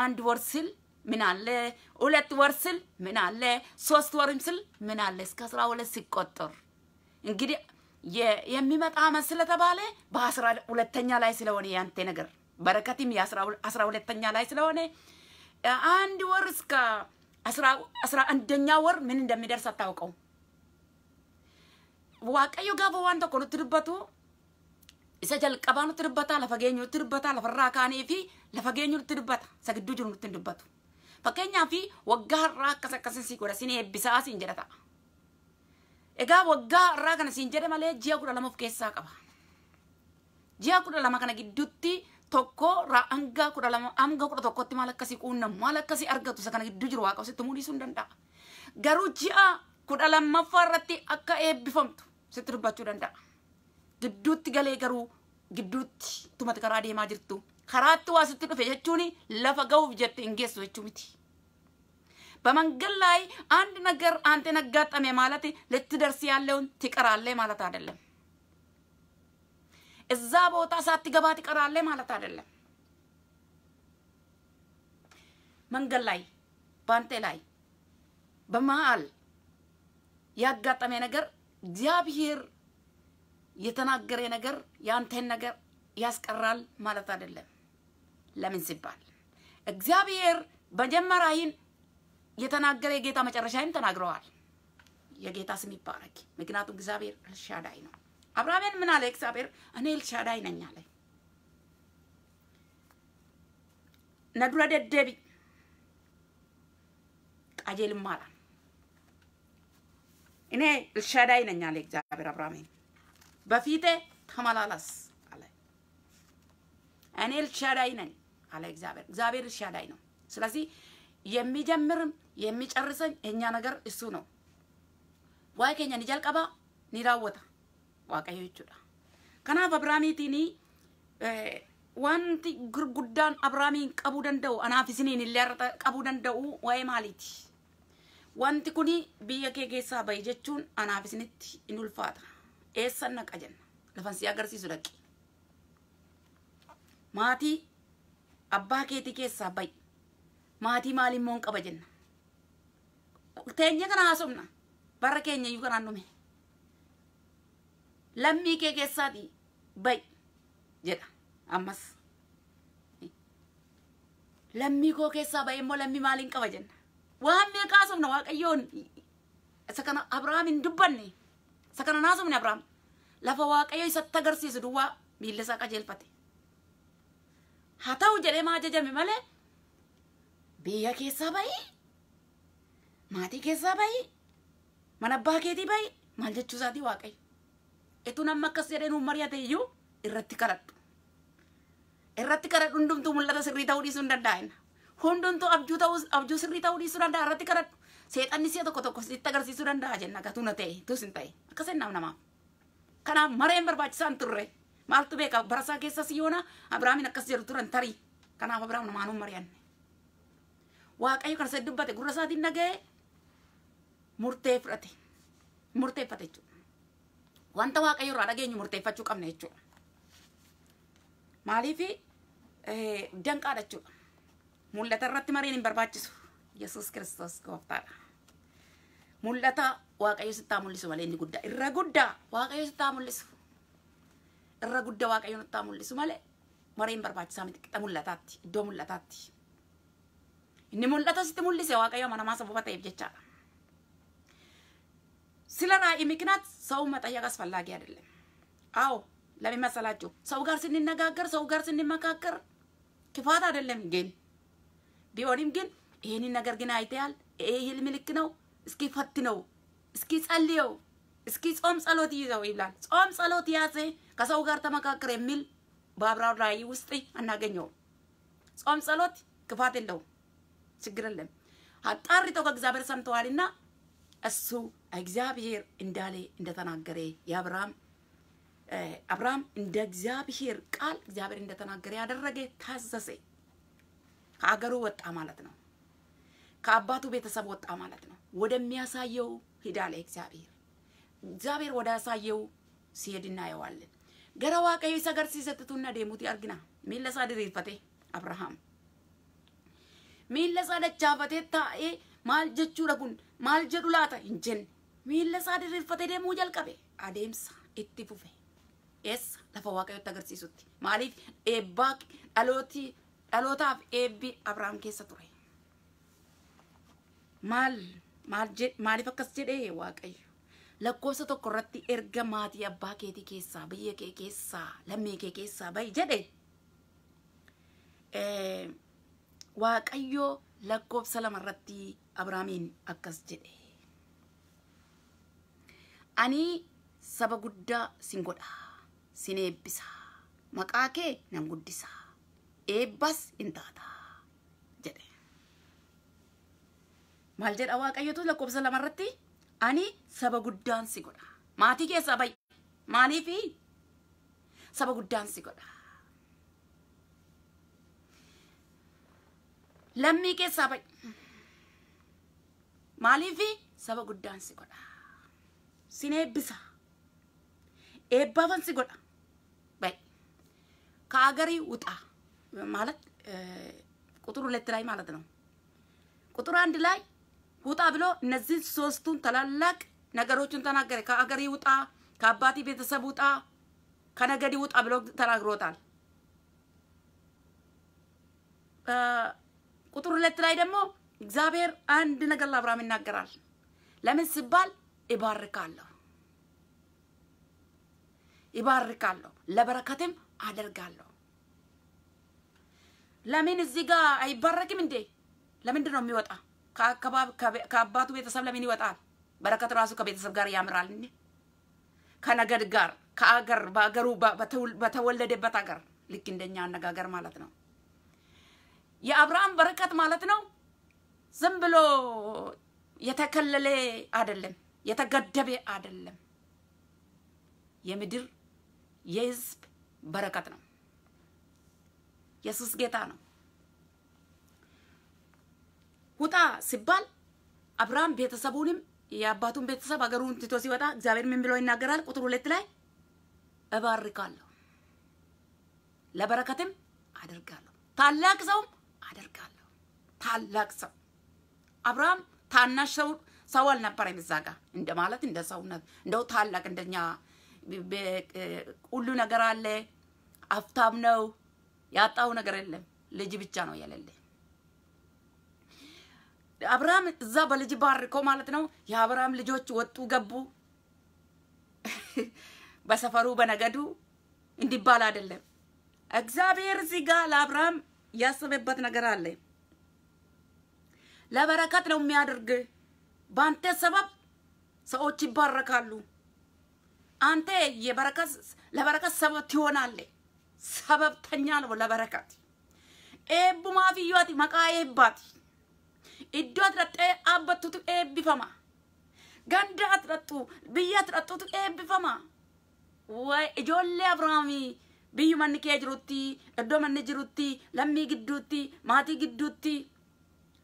አንድ ወር ስል ምን አለ? ሁለት ወር ስል ምን አለ? ሶስት ወርም ስል ምን አለ? እስከ አስራ ሁለት ሲቆጠር እንግዲህ የሚመጣ አመት ስለተባለ በአስራ ሁለተኛ ላይ ስለሆነ ያንተ ነገር በረከትም የአስራ ሁለተኛ ላይ ስለሆነ አንድ ወር እስከ አስራ አንደኛ ወር ምን እንደሚደርስ አታውቀው። ዋቀዮ ጋር በዋን ተኮኑ ትርበቱ እሰ ጀልቀባኑ ትርበታ ለፈገኙ ትርበታ ለፈራ ፊ ለፈገኙ ትርበታ ሰግዱ ትንድበቱ ፈከኛ ፊ ወጋራ ከሰከሰን ሲጎረ ሲኔ ቢሳሲ እንጀረታ Egaa waggaa irraa kana siin jedhe malee ji'a kudha lama of keessaa qaba. Ji'a kudha lama kana gidduutti tokko hanga kudha lama hanga kudha tokkotti maal akkasii quunnamu maal akkasii argatu isa kana gidduu jiru waaqa ofitti muudisuu hin danda'a. Garuu ji'a kudha lammaffaa irratti akka eebbifamtu sitti dubbachuu danda'a. Gidduutti galee garuu gidduutti tumati karaa deemaa jirtu karaatti waa sitti dhufe jechuun lafa ga'uuf jette hin geessu jechuu miti. በመንገድ ላይ አንድ ነገር አንተን አጋጠመ ማለት ልትደርስ ያለውን ትቀራለ ማለት አይደለም። እዛ ቦታ ሳትገባ ትቀራለ ማለት አይደለም። መንገድ ላይ በአንተ ላይ በመሃል ያጋጠመ ነገር እግዚአብሔር የተናገረ ነገር የአንተን ነገር ያስቀራል ማለት አይደለም። ለምን ሲባል እግዚአብሔር መጀመሪያ የተናገረ የጌታ መጨረሻይም ተናግረዋል። የጌታ ስም ይባረክ። ምክንያቱም እግዚአብሔር ኤልሻዳይ ነው። አብርሃምን ምን አለ እግዚአብሔር? እኔ ኤልሻዳይ ነኝ አለ። ነዱረ ደደቢ ቃጄ ልማራ እኔ ኤልሻዳይ ነኝ አለ እግዚአብሔር አብርሃምን። በፊቴ ተመላለስ አለ። እኔ ኤልሻዳይ ነኝ አለ እግዚአብሔር። እግዚአብሔር ኤልሻዳይ ነው። ስለዚህ የሚጀምርም የሚጨርሰኝ እኛ ነገር እሱ ነው። ዋይ keenya ni jalqabaa? ni raawwata waaqayyo jechuudha. Kanaaf Abraamiitiin wanti gurguddaan Abraamiin qabuu danda'u anaaf isiniin illee qabuu danda'u waa'ee maaliiti? Wanti kun biyya kee keessaa bahi jechuun anaaf isinitti in ulfaata. Eessan naqa jenna. Lafan si agarsiisu dhaqi. Maatii abbaa keetii keessaa bahi. Maatii immoo hin qaba jenna. teenya kana haasofna barra keenya iyyuu kanaan dhume lammii kee keessaati bai jedha ammas lammii koo keessaa bai immoo lammii maaliin qaba jenna waan meeqaa haasofna waaqayyoon isa kana abrahaam hin dubbanne isa kana haasofne abrahaam lafa waaqayyo isatti agarsiisu duwwaa miilla isaa qajeelfate haa ta'u jedhee maa ajajame malee biyya keessaa bahii maatii keessaa bayi mana abbaa keetii bahi maal jechuu isaatii waaqayyo itu nama akkas jedhee nuun mari'ate iyyuu irratti kadhadhu irratti kadhadhu hundumtuu mul'ata sirrii ta'uu dhiisuu hin danda'ina hundumtuu abjuu ta'uu abjuu sirrii ta'uu dhiisuu danda'a irratti kadhadhu seexanni si'a tokko tokko sitti agarsiisuu danda'a jenna gatuu na ta'e tus hin ta'e akkas hin namaaf kanaaf mareen barbaachisaa hin turre maaltu beeka barasaa keessa siyoona abraamin akkas jedhu turan tarii kanaaf abraam namaanuu mari'anne waaqayyo kana isa dubbate gurra isaatiin dhaga'e murtee fudhate murteeffate jechuudha. Wanta waaqayyo irraa dhageenyu murteeffachuu qabna jechuudha. Maaliif danqaadha jechuudha. Mul'ata irratti mariin hin barbaachisu. Yesuus Kiristoos gooftaadha. Mul'ata waaqayyo sittaa mul'isu malee inni guddaa. Irra guddaa waaqayyo sittaa mul'isu. Irra guddaa waaqayyo sittaa mul'isu malee mariin barbaachisaa miti qixa mul'ataatti iddoo mul'ataatti. Inni mul'ata sitti mul'ise waaqayyo amanamaa sababa ta'eef jechaadha. ስለ ራዕይ ምክንያት ሰው መጠየቅ አስፈላጊ አይደለም። አዎ ለምን መሰላችሁ? ሰው ጋር ስንነጋገር፣ ሰው ጋር ስንመካከር ክፋት አይደለም። ግን ቢሆንም ግን ይሄንን ነገር ግን አይተያል፣ ይሄ ህልም ነው፣ እስኪ ፈትነው፣ እስኪ ጸልየው፣ እስኪ ጾም ጸሎት ይዘው ይላል። ጾም ጸሎት ያዘ ከሰው ጋር ተመካከር የሚል በአብራር ላይ ውስጥ አናገኘውም። ጾም ጸሎት ክፋት የለውም፣ ችግር የለም። አጣሪቶ ከእግዚአብሔር ሰምተዋልና እሱ እግዚአብሔር እንዳለ እንደተናገረ የአብርሃም አብርሃም እንደ እግዚአብሔር ቃል እግዚአብሔር እንደተናገረ ያደረገ ታዘዘ። ከአገሩ ወጣ ማለት ነው። ከአባቱ ቤተሰብ ወጣ ማለት ነው። ወደሚያሳየው ሂድ እግዚአብሔር። እግዚአብሔር ወደ ያሳየው ሲሄድ እናየዋለን። ገረ ዋቀዩ ሰገር ሲዘትቱና ደሙት ያርግና ሚለሳ ድሪፈቴ አብርሃም ሚለሳ ደቻፈቴ ታኤ ማልጀቹ ረጉን maal jedhu laata hin jenne miilla isaa dirirfate deemuu jalqabe adeemsa itti fufe eessa lafa waaqayyotti agarsiisutti maaliif eebbaa dhalootaaf eebbi abraham keessa ture maal maaliif akkas jedhee waaqayyo lakkoofsa tokko irratti erga maatii abbaa keetii keessaa biyya kee keessaa lammii kee keessaa bahi jedhe waaqayyoo lakkoofsa lama irratti abrahaamiin akkas jedhe ani saba guddaa sin godha sin eebbisa maqaa kee nan guddisa eebbas hin taata jedhe maal jedha waaqayyotu lakkoofsa lama irratti ani saba guddaan si godha maatii keessaa bayi maaliifi saba guddaan si godha lammii keessaa ba'i. Maaliifi saba guddaan si godha. Sin eebbisa. Eebbaafan si godha. Ba'i. Kaagarii wuxaa. Maalat ቁጥር ሁለት ላይ ማለት ነው። ቁጥር አንድ ላይ ውጣ ብሎ እነዚህ ሶስቱን ታላላቅ ነገሮችን ተናገረ። ከአገሬ ውጣ፣ ከአባቴ ቤተሰብ ውጣ፣ ከነገዴ ውጣ ብሎ ተናግሮታል። ቁጥር ሁለት ላይ ደግሞ እግዚአብሔር አንድ ነገር ለአብርሃም ይናገራል። ለምን ሲባል እባርካለሁ፣ ይባርካለሁ፣ ለበረከትም አደርጋለሁ። ለምን እዚህ ጋር አይባረክም እንዴ? ለምንድን ነው የሚወጣ? ከአካባቢ ከአባቱ ቤተሰብ ለምን ይወጣል? በረከት ራሱ ከቤተሰብ ጋር ያምራል እንዴ? ከነገድ ጋር ከአገር በአገሩ በተወለደበት አገር ልክ እንደኛ አነጋገር ማለት ነው። የአብርሃም በረከት ማለት ነው ዝም ብሎ የተከለለ አይደለም፣ የተገደበ አይደለም። የምድር የህዝብ በረከት ነው። ኢየሱስ ጌታ ነው። ውጣ ሲባል አብርሃም ቤተሰቡንም የአባቱን ቤተሰብ ሀገሩን ትቶ ሲወጣ እግዚአብሔር ምን ብሎ ይናገራል? ቁጥር ሁለት ላይ እባርካለሁ፣ ለበረከትም አደርጋለሁ። ታላቅ ሰውም አደርጋለሁ። ታላቅ ሰው አብርሃም ታናሽ ሰው ሰው አልነበረም። እዛ ጋ እንደ ማለት እንደ ሰውነት እንደው ታላቅ እንደኛ ሁሉ ነገር አለ። አፍታም ነው። ያጣው ነገር የለም። ልጅ ብቻ ነው የሌለ። አብርሃም እዛ በልጅ ባርኮ ማለት ነው። የአብርሃም ልጆች ወጡ ገቡ። በሰፈሩ በነገዱ እንዲባል አይደለም። እግዚአብሔር እዚህ ጋር ለአብርሃም ያሰበበት ነገር አለ። ለበረከት ነው የሚያደርግ። በአንተ ሰበብ ሰዎች ይባረካሉ። አንተ የበረከት ለበረከት ሰበብ ትሆናለህ። ሰበብተኛ ነው ለበረከት ኤቡማፍ ዮቲ መቃ ኤባት ኢዶ አትረጠ አበቱቱ ኤቢፈማ ገንዳ አትረጡ ብያ አትረጡቱ ኤቢፈማ ወይ እጆሌ አብርሃሚ biyyu manni kee jirutti, iddoo manni jirutti, lammii gidduutti, maatii gidduutti,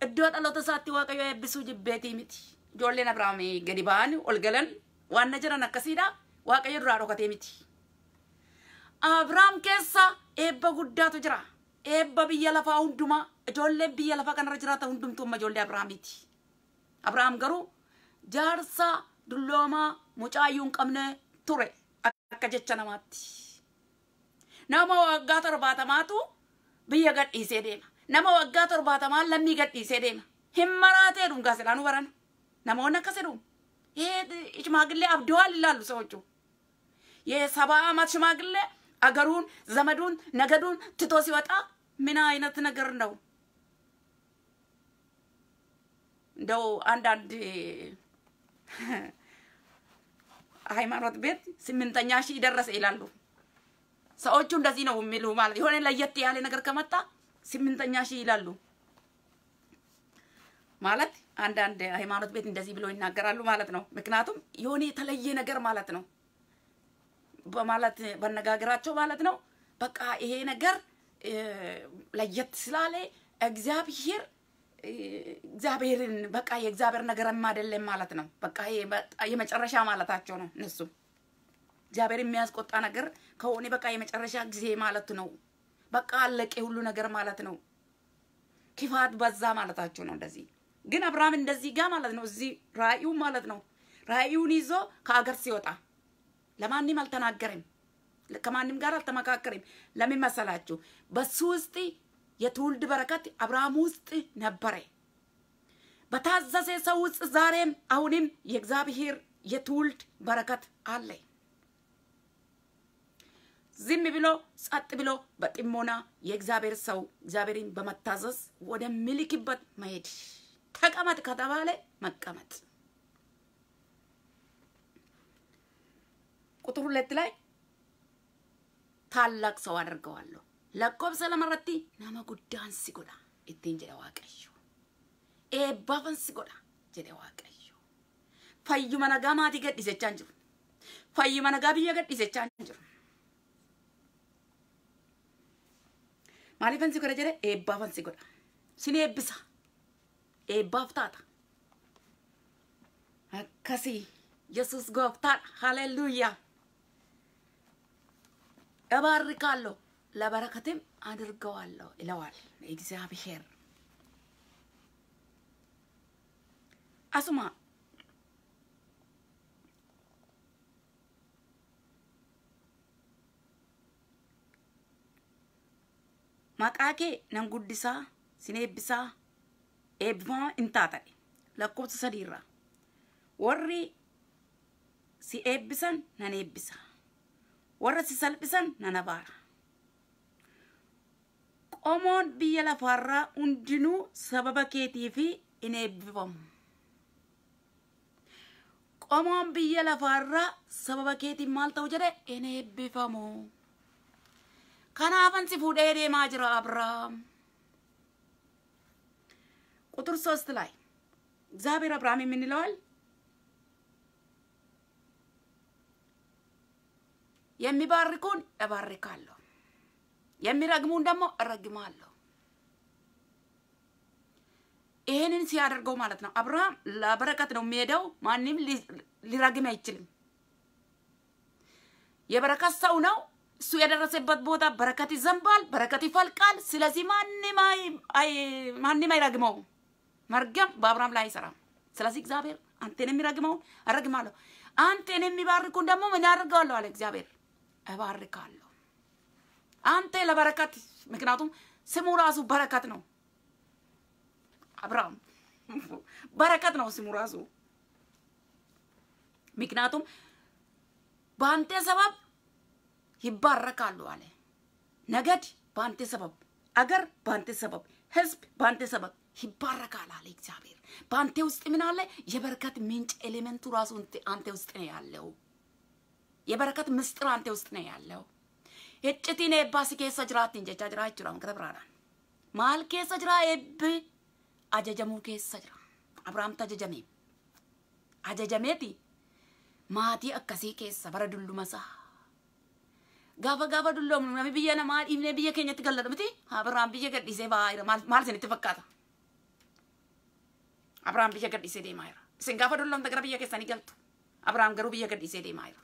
iddoo dhaloota isaatti waaqayyo eebbisuu jibbeetii miti. Ijoolleen Abiraamii gadi ba'anii ol galan waan na jiran akkasiidha. Waaqayyo duraa dhokatee miti. Abiraam keessa eebba guddaatu jira. Eebba biyya lafaa hundumaa ijoolleen biyya lafaa kanarra jiraata hundumtummaa ijoollee Abiraamiiti. Abiraam garuu jaarsa dulloomaa mucaayyuu hin qabne ture akka jecha namaatti. nama waggaa torbaatamaatu biyya gadhiisee deema. Nama waggaa torbaatamaan lammii gadhiisee deema. Hin maraatee dhungaa silaanuu baran. Namoonni akkasii dhuun. Shimaagillee abdiwaal ilaallu socho'u. Yee sabaa amat shimaagillee agaruun zamaduun nagaduun titoo siwጣ ምን አይነት ነገር ነው? እንደው አንዳንድ ሃይማኖት ቤት ስምንተኛ ሺህ ደረሰ ይላሉ። ሰዎቹ እንደዚህ ነው የሚሉ ማለት የሆነ ለየት ያለ ነገር ከመጣ ስምንተኛ ሺህ ይላሉ ማለት አንዳንድ ሃይማኖት ቤት እንደዚህ ብሎ ይናገራሉ ማለት ነው። ምክንያቱም የሆነ የተለየ ነገር ማለት ነው በማለት በአነጋገራቸው ማለት ነው። በቃ ይሄ ነገር ለየት ስላለ እግዚአብሔር እግዚአብሔርን በቃ የእግዚአብሔር ነገር አይደለም ማለት ነው። በቃ የመጨረሻ ማለታቸው ነው እነሱም እግዚአብሔር የሚያስቆጣ ነገር ከሆነ በቃ የመጨረሻ ጊዜ ማለት ነው። በቃ አለቀ ሁሉ ነገር ማለት ነው። ክፋት በዛ ማለታቸው ነው። እንደዚህ ግን አብርሃም እንደዚህ ጋ ማለት ነው እዚህ ራእዩ ማለት ነው ራእዩን ይዞ ከአገር ሲወጣ ለማንም አልተናገርም? ከማንም ጋር አልተመካከርም። ለምን መሰላችሁ? በሱ ውስጥ የትውልድ በረከት አብርሃም ውስጥ ነበረ። በታዘዘ ሰው ውስጥ ዛሬም አሁንም የእግዚአብሔር የትውልድ በረከት አለ። ዝም ብሎ ጸጥ ብሎ በጥሞና የእግዚአብሔር ሰው እግዚአብሔርን በመታዘዝ ወደ ምልክበት መሄድ ተቀመጥ ከተባለ መቀመጥ። ቁጥር ሁለት ላይ ታላቅ ሰው አድርገዋለሁ ለቆብ ሰለመረቲ ናማ ጉዳን ሲጎዳ እቴን ጀደ ዋቀዩ ኤባፈን ሲጎዳ ጀደ ዋቀዩ ፈዩ መነጋ ማቲ ገድ ይዘቻን ጅሩ Maaliifan si godha jedhee eebbaafan si godha. Sin eebbisa. Eebbaaf taata. Akkasii. Yesuus gooftaadha. Haleluuyaa. Dhabaarri kaalloo. ለበረከትም አድርገዋለሁ ይለዋል እግዚአብሔር። asuma maqaa kee nan guddisaa sin eebbisaa Eebbifama hin taatadhe lakkoofsa sadiirraa warri si eebbisan nan eebbisa warra si salphisan nan abaara qomoon biyya lafaarraa hundinuu sababa keetii fi hin eebbifamu qomoon biyya lafaarraa sababa keetiin maal ta'u jedhe hin eebbifamu. ከናፈን si fuudhee deemaa አብርሃም ቁጥር ሶስት ላይ እግዚአብሔር አብርሃም የምን ይለዋል? የሚባርኩን እባርካለሁ፣ የሚረግሙን ደግሞ እረግማለሁ። ይህንን ሲያደርገው ማለት ነው አብርሃም ለበረከት ነው የሚሄደው። ማንም ሊረግም አይችልም። የበረከት ሰው ነው። እሱ የደረሰበት ቦታ በረከት ይዘንባል፣ በረከት ይፈልቃል። ስለዚህ ማንም አይረግመው። መርገም በአብርሃም ላይ አይሰራም። ስለዚህ እግዚአብሔር አንተን የሚረግመው አረግማለሁ፣ አንተን የሚባርኩን ደግሞ ምን ያደርገዋለሁ አለ እግዚአብሔር፣ እባርካለሁ። አንተ ለበረከት ምክንያቱም ስሙ ራሱ በረከት ነው። አብርሃም በረከት ነው ስሙ ራሱ። ምክንያቱም በአንተ ሰበብ ይባረካሉ አለ። ነገድ በአንተ ሰበብ፣ አገር በአንተ ሰበብ፣ ህዝብ በአንተ ሰበብ ይባረካል አለ እግዚአብሔር። በአንተ ውስጥ ምን አለ? የበረከት ምንጭ ኤሌመንቱ ራሱ አንተ ውስጥ ነው ያለው። የበረከት ምስጢር አንተ ውስጥ ነው ያለው። እጭቲን ኤባሲ ኬሰ ጅራት እንጀቻ ጅራ ጅራም ከተ ብራዳን ማል ኬሰ ጅራ ኤብ አጀጀሙ ኬሰ ጅራ አብርሃም ተጀጀሜ አጀጀሜቲ ማቲ አከሲ ኬሰ በረዱሉ መሳ gaafa gaafa dulloomnu biyya namaa dhiibnee biyya keenyatti galladhu miti abiraan biyya gadhiisee baayira maal isinitti fakkaata abiraan biyya gadhiisee deemaa jira isin gaafa dulloomta gara biyya keessanii galtu abiraan garuu biyya gadhiisee deemaa jira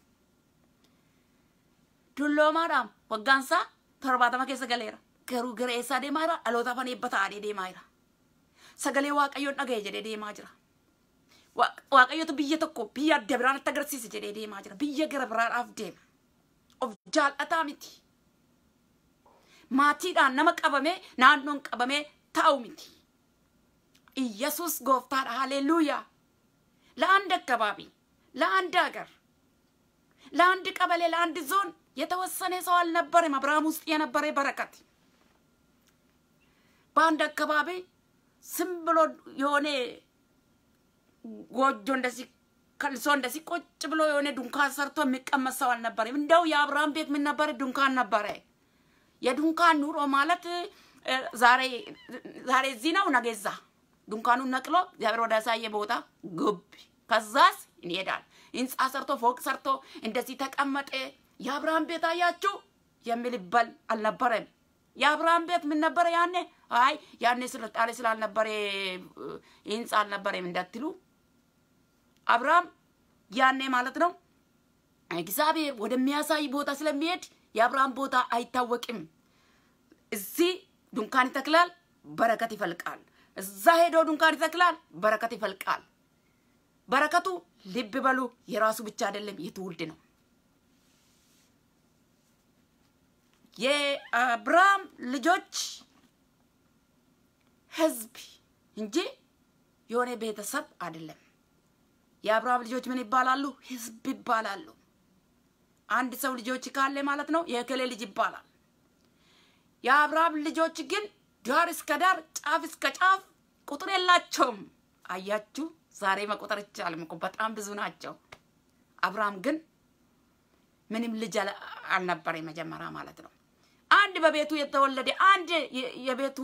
dulloomaadhaan waggaansaa torbaatama keessa galeera garuu gara eessaa deemaa jira dhaloota afaan eebba ta'aadhee deemaa jira sagalee waaqayyoon dhagaye jedhee deemaa jira waaqayyotu biyya tokko biyya adda biraan itti agarsiise jedhee deemaa jira biyya gara biraadhaaf deema of jaal'ataa miti. Maatiidhaan nama qabamee naannoon qabamee taa'u miti. Iyyasuus gooftaadha. Haleluuyaa. ለአንድ አካባቢ ለአንድ ሀገር ለአንድ ቀበሌ ለአንድ ዞን የተወሰነ ሰው አልነበረም። አብርሃም ውስጥ የነበረ barakati. በአንድ አካባቢ ስም ብሎ የሆነ ጎጆ እንደዚህ ከልሶ እንደዚህ ቁጭ ብሎ የሆነ ዱንካን ሰርቶ የሚቀመሰው ሰው አልነበረም። እንደው የአብርሃም ቤት ምን ነበረ? ዱንካን ነበረ። የዱንካን ኑሮ ማለት ዛሬ ዛሬ እዚህ ነው፣ ነገ እዛ። ነቅሎ እግዚአብሔር ወደ ያሳየ ቦታ ግብ፣ ከዛስ ይሄዳል። ህንፃ ሰርቶ ፎቅ ሰርቶ እንደዚህ ተቀመጠ። የአብርሃም ቤት አያችሁ የሚልበል አልነበረም። የአብርሃም ቤት ምን ነበረ ያኔ? አይ ያኔ ስልጣኔ ስላልነበረ ህንፃ አልነበረም እንዳትሉ አብርሃም ያኔ ማለት ነው እግዚአብሔር ወደሚያሳይ ቦታ ስለሚሄድ የአብርሃም ቦታ አይታወቅም። እዚህ ድንኳን ይተክላል፣ በረከት ይፈልቃል። እዛ ሄዶ ድንኳን ይተክላል፣ በረከት ይፈልቃል። በረከቱ ልብ በሉ የራሱ ብቻ አይደለም፣ የትውልድ ነው። የአብርሃም ልጆች ህዝብ እንጂ የሆነ ቤተሰብ አይደለም። የአብርሃም ልጆች ምን ይባላሉ? ህዝብ ይባላሉ። አንድ ሰው ልጆች ካለ ማለት ነው የእከሌ ልጅ ይባላል። የአብርሃም ልጆች ግን ዳር እስከ ዳር፣ ጫፍ እስከ ጫፍ ቁጥር የላቸውም። አያችሁ፣ ዛሬ መቁጠር ይቻላል እኮ በጣም ብዙ ናቸው። አብርሃም ግን ምንም ልጅ አልነበረ መጀመሪያ ማለት ነው። አንድ በቤቱ የተወለደ አንድ የቤቱ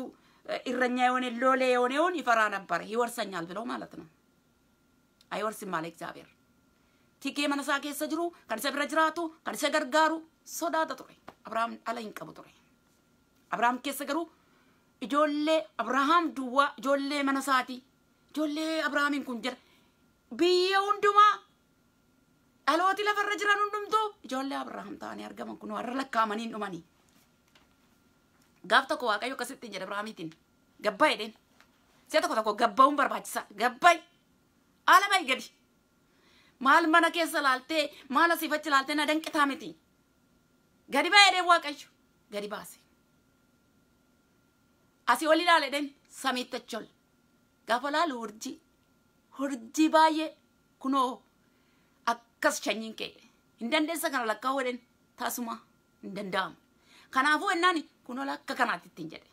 እረኛ የሆነ ሎሌ የሆነውን ይፈራ ነበር፣ ይወርሰኛል ብሎ ማለት ነው። አይወርስም አለ እግዚአብሔር። ቲኬ መነሳ ኬሰ ጅሩ ከንሰ ብረ ጅራቱ ከንሰ ገርጋሩ ሶዳተ ture አብርሃም dhala hin qabu ture አብርሃም keessa garuu ijoollee አብርሃም duwwaa ijoollee mana isaati ijoollee አብርሃamiin kun jedha biyya hundumaa dhalooti lafarra jiran hundumtuu ijoollee abrahaam ta'anii argaman kun warra lakkaamaniin dhumanii gaaf tokko waaqayyo akkasittiin jedhe abrahaamiitiin gabbaa'edheen si'a tokko tokko gabba'uun barbaachisa gabbaa'e Alamai gadi. Maal mana keessa laaltee maal asii fachi laaltee na danqitaa miti. Gadi baay'ee waaqayyo gadi baase. Asii ol ilaale deen samiitti achi ol. Gaafa laalu hurjii hurjii baay'ee kunoo akkas shanyiin kee hin dandeessa kana lakkaa'uu deen taasuma hin danda'amu. Kanaafuu ennaan kunoo lakka kanaatti ittiin jedhe.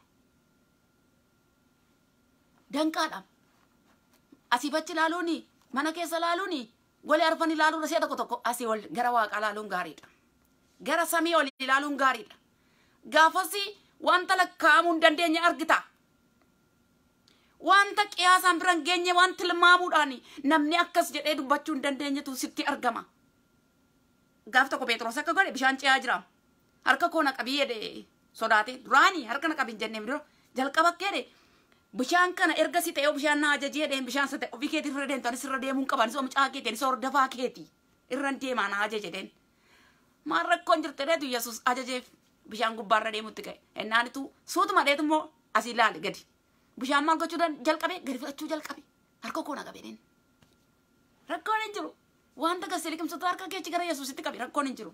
Danqaadhaam. asii bachi ilaaluun mana keessa ilaaluun golee arfan ilaaluun asii tokko tokko asii ol gara waaqaa ilaaluun gaariidha. Gara samii ol ilaaluun gaariidha. Gaafasii wanta lakkaa'amuu hin dandeenye argita. Wanta qiyaasaan bira hin geenye waan tilmaamuudhaan namni akkas jedhee dubbachuu hin dandeenyetu sitti argama. Gaaf tokko Peteroos akka godhe bishaan ce'aa jira. Harka koo na qabii sodaate duraanii harka na qabii jennee dura jalqaba akka bishaan kana erga si ta'ee bishaan naa ajajee dheen bishaan sate ofii keetii irra deemtu anis irra deemuun qaban soo mucaa keetiin soo hordafaa keetii irra deemaa naa ajaje dheen maal rakkoon jirte dheetu yesus ajajeef bishaan gubbaarra deemutti ka'e ennaanitu suutuma dheetu immoo asii ilaali gadi bishaan maal gochuu jalqabe gadi fudhachuu jalqabe harka koo na qabe dheen rakkoon hin jiru waan daga silikimsatu harka keechi gara yesusitti qabe rakkoon hin jiru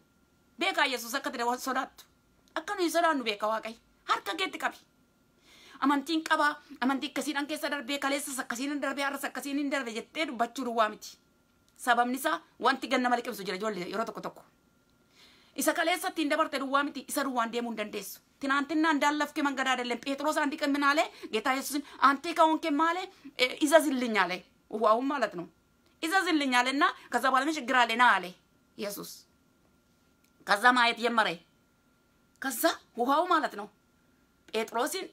beekaa yesus akka tire sodaattu akka nuyi sodaannu beeka waaqayyo harka keetti qabe. amantiin qabaa amantii akkasiidhaan keessa darbee kaleessas akkasiin hin darbee har'as akkasiin hin darbee jettee dubbachuu duwwaa miti sababni isaa wanti ganna qabsu jira ijoollee yeroo tokko tokko isa kaleessa ittiin dabarte duwwaa miti isa duwwaan deemuu hin dandeessu ትናንትና እንዳለፍክ መንገድ አይደለም ጴጥሮስ አንድ ቀን ምን አለ ጌታ ኢየሱስን አንቴ ከሆንክ ማለ እዘዝልኝ አለ ውሃውን ማለት ነው እዘዝልኝ አለና ከዛ በኋላ ምን ችግር አለ naa aalee yesuus kasaa ማየት yemmaree kasaa ውሃው ማለት ነው ጴጥሮስን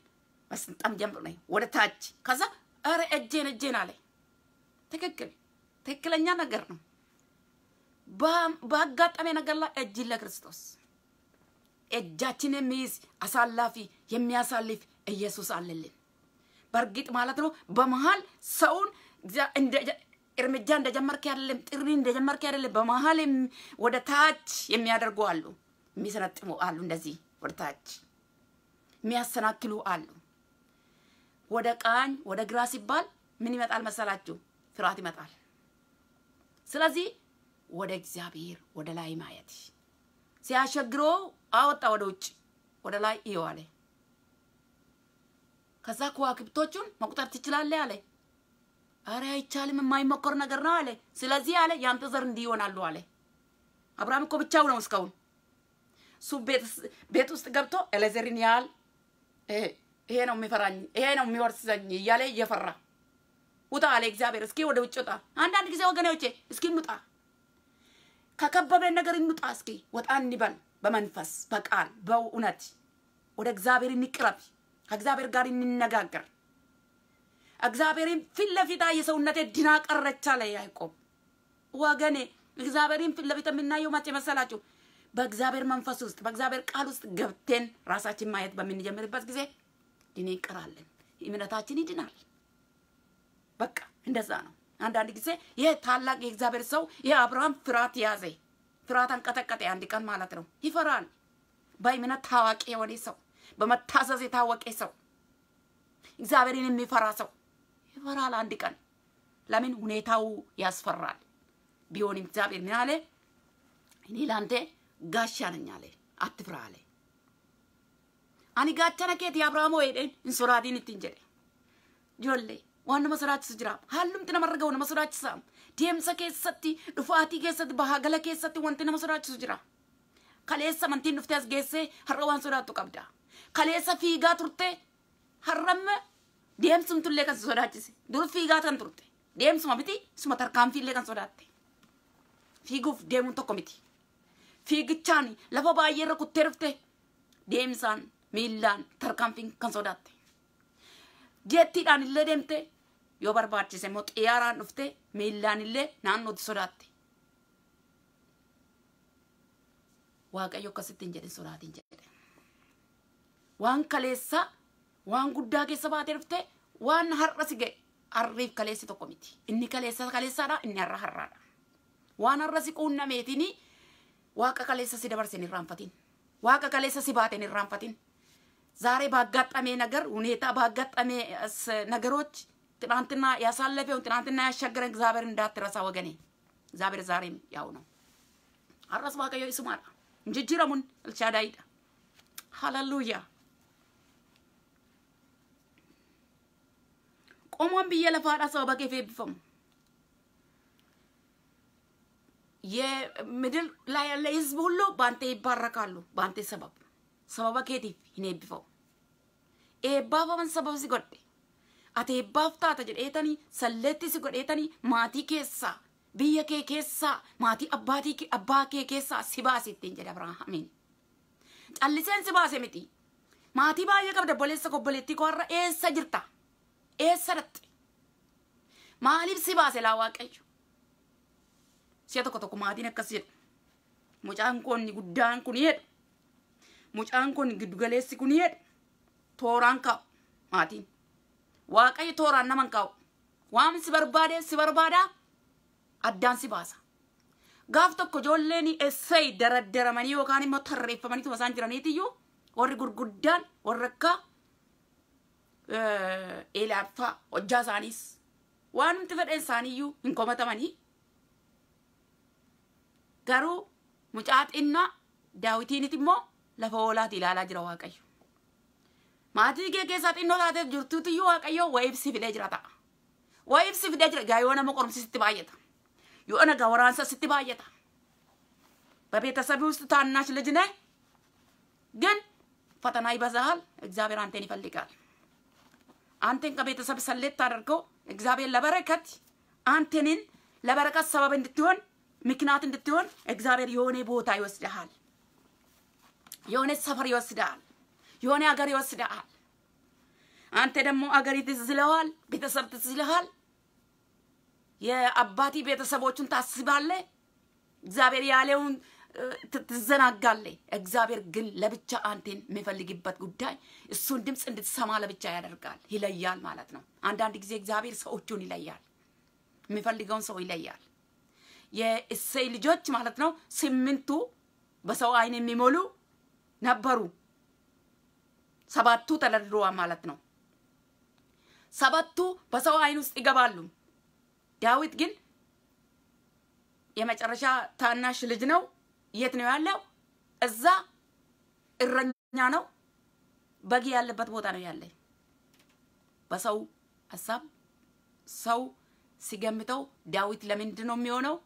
በስንጣም ጀምሮ ነው ወደ ታች። ከዛ እረ እጄን እጄን አለ። ትክክል ትክክለኛ ነገር ነው። በአጋጣሚ ነገር ላይ እጅን ለክርስቶስ እጃችን የሚይዝ አሳላፊ የሚያሳልፍ ኢየሱስ አለልን። በእርግጥ ማለት ነው በመሀል ሰውን እርምጃ እንደጀመርክ አይደለም፣ ጥሪ እንደጀመርክ አይደለም። በመሀል ወደ ታች የሚያደርጉ አሉ፣ የሚሰነጥሙ አሉ፣ እንደዚህ ወደ ታች የሚያሰናክሉ አሉ። ወደ ቀኝ ወደ ግራ ሲባል ምን ይመጣል መሰላችሁ? ፍርሃት ይመጣል። ስለዚህ ወደ እግዚአብሔር ወደ ላይ ማየት ሲያሸግሮ አወጣ ወደ ውጭ ወደ ላይ እየዋለ ከዛ ከዋክብቶቹን መቁጠር ትችላለህ አለ። አረ አይቻልም፣ የማይሞከር ነገር ነው አለ። ስለዚህ አለ ያንተ ዘር እንዲህ ይሆናሉ አለ። አብርሃም እኮ ብቻው ነው እስካሁን። እሱ ቤት ውስጥ ገብቶ ኤሌዘርን ያህል ይሄ ነው የሚፈራኝ፣ ይሄ ነው የሚወርስዘኝ እያለ እየፈራ ውጣ አለ እግዚአብሔር። እስኪ ወደ ውጭ ውጣ። አንዳንድ ጊዜ ወገኖቼ እስኪ እንውጣ፣ ከከበበን ነገር እንውጣ። እስኪ ወጣ እንበል፣ በመንፈስ በቃል በእውነት ወደ እግዚአብሔር እንቅረብ፣ ከእግዚአብሔር ጋር እንነጋገር። እግዚአብሔርን ፊት ለፊት የሰውነቴ ድና ቀረቻ ላይ ያዕቆብ። ወገኔ እግዚአብሔርን ፊት ለፊት የምናየው መቼ መሰላችሁ? በእግዚአብሔር መንፈስ ውስጥ በእግዚአብሔር ቃል ውስጥ ገብተን ራሳችን ማየት በምንጀምርበት ጊዜ ድኔቀራለን እምነታችን ይድናል። በቃ እንደዛ ነው። አንዳንድ ጊዜ ይሄ ታላቅ የእግዚአብሔር ሰው ይሄ አብርሃም ፍርሃት ያዘ። ፍርሃት አንቀጠቀጠ አንድ ቀን ማለት ነው። ይፈራል። በእምነት ታዋቂ የሆነ ሰው፣ በመታዘዝ የታወቀ ሰው፣ እግዚአብሔርን የሚፈራ ሰው ይፈራል አንድ ቀን። ለምን ሁኔታው ያስፈራል። ቢሆንም እግዚአብሔር ምን አለ? እኔ ለአንተ ጋሻ ነኝ አለ። አትፍራ አለ። ani gaachana keetii Abrahaamoo jedheen hin soraadiin ittiin jedhe. Ijoollee waan nama sodaachis jira hallumti namarra gahu nama sodaachisa deemsa keessatti dhufaatii keessatti bahagala keessatti wanti nama sodaachisu jira. Kaleessa amantiin dhuftee as geessee har'a waan sodaattu qabda. Kaleessa fiigaa turte har'amme deemsumtullee kan sodaachise dur fiigaa kan turte deemsuma miti suma tarkaanfiillee kan sodaatte. Fiiguuf deemuun tokko miti. Fiigichaan lafa baay'ee irra kuttee dhufte deemsaan miillaan tarkaanfiin kan sodaatte. Jettiidhaan illee deemte yoo barbaachise immoo xiyyaaraan dhufte miillaan illee naannootti sodaatte. Waaqayyo akkasitti hin jedhin sodaati hin jedhe. Waan kaleessa waan guddaa keessa baatee dhufte waan har'a si ga'e harriif kaleessi tokko miti. Inni kaleessa kaleessaadha inni har'a har'aadha. Waan har'a si quunnameetiin waaqa kaleessa si dabarsin hin raanfatin. Waaqa kaleessa si baateen hin raanfatin. ዛሬ ባጋጠሜ ነገር ሁኔታ ባጋጠሜ ነገሮች ትናንትና ያሳለፈውን ትናንትና ያሻገረን እግዚአብሔር እንዳትረሳ ወገኔ። እግዚአብሔር ዛሬም ያው ነው። አረስ ባቀዮ ይስማራ እንጅጅረሙን እልቻዳይዳ ሃሌሉያ ቆሞን ብዬ ለፋዳ ሰው በኬፌ ብፈሙ የምድር ላይ ያለ ህዝብ ሁሉ በአንተ ይባረካሉ። በአንተ ሰበብ ሰበባ ኬቲፍ ብፈው eebbaafaman sababa si godhe ati eebbaaf taata jedheetanii salleetti si godheetanii maatii keessaa biyya kee keessaa maatii abbaatii abbaa kee keessaa si baase ittiin jedhe Abrahaamiin. Calliseen si baase miti. Maatii baay'ee qabda boleessa kobboleettii koo har'a eessa jirta? Eessa dhatte? Maaliif si baase laa waaqayyo? si'a tokko tokko maatiin akkas jedhu Mucaan koonni guddaan kun jedhu Mucaan koonni giddugaleessi kun jedha. tooraan kaa'u maatiin. Waaqayyo tooraan naman kaa'u. Waan si barbaade si barbaada addaan si baasa. Gaaf tokko ijoolleen daradaramanii daraddaramanii yookaan immoo tarreeffamanii tuma isaan jiraniitiyyuu warri gurguddaan warri akka eelaaffaa hojjaa isaaniis waan humti fedhan isaaniiyyuu hin komatamanii. Garuu mucaa xinnaa immoo lafa oolaati ilaalaa jira waaqayyo. maatii kee keessaa xinnoo taateef jirtuutu iyyuu waaqayyoo wayib si fidee jira ta'a. Wayib si fidee jira gaayoo nama qorumsiisitti baay'ata. Yoo nagaa waraansa sitti baay'ata. በቤተሰብ ውስጥ ታናሽ ልጅ ነኝ፣ ግን ፈተና ይበዛሃል። እግዚአብሔር አንተን ይፈልጋል። አንተን ከቤተሰብ ሰሌት ታደርገው እግዚአብሔር ለበረከት አንተንን ለበረከት ሰበብ እንድትሆን ምክንያት እንድትሆን እግዚአብሔር የሆነ ቦታ ይወስድሃል፣ የሆነ ሰፈር ይወስድሃል። የሆነ ሀገር ይወስደሃል። አንተ ደግሞ አገሪ ትዝለዋል፣ ቤተሰብ ትዝልሃል፣ የአባቲ ቤተሰቦቹን ታስባለ፣ እግዚአብሔር ያለውን ትዘናጋለ። እግዚአብሔር ግን ለብቻ አንቴን የሚፈልግበት ጉዳይ እሱን ድምፅ እንድትሰማ ለብቻ ያደርጋል፣ ይለያል ማለት ነው። አንዳንድ ጊዜ እግዚአብሔር ሰዎቹን ይለያል፣ የሚፈልገውን ሰው ይለያል። የእሴይ ልጆች ማለት ነው ስምንቱ በሰው አይን የሚሞሉ ነበሩ። ሰባቱ ተደርድረዋል ማለት ነው። ሰባቱ በሰው አይን ውስጥ ይገባሉ። ዳዊት ግን የመጨረሻ ታናሽ ልጅ ነው። የት ነው ያለው? እዛ እረኛ ነው። በግ ያለበት ቦታ ነው ያለ። በሰው ሀሳብ ሰው ሲገምተው ዳዊት ለምንድን ነው የሚሆነው?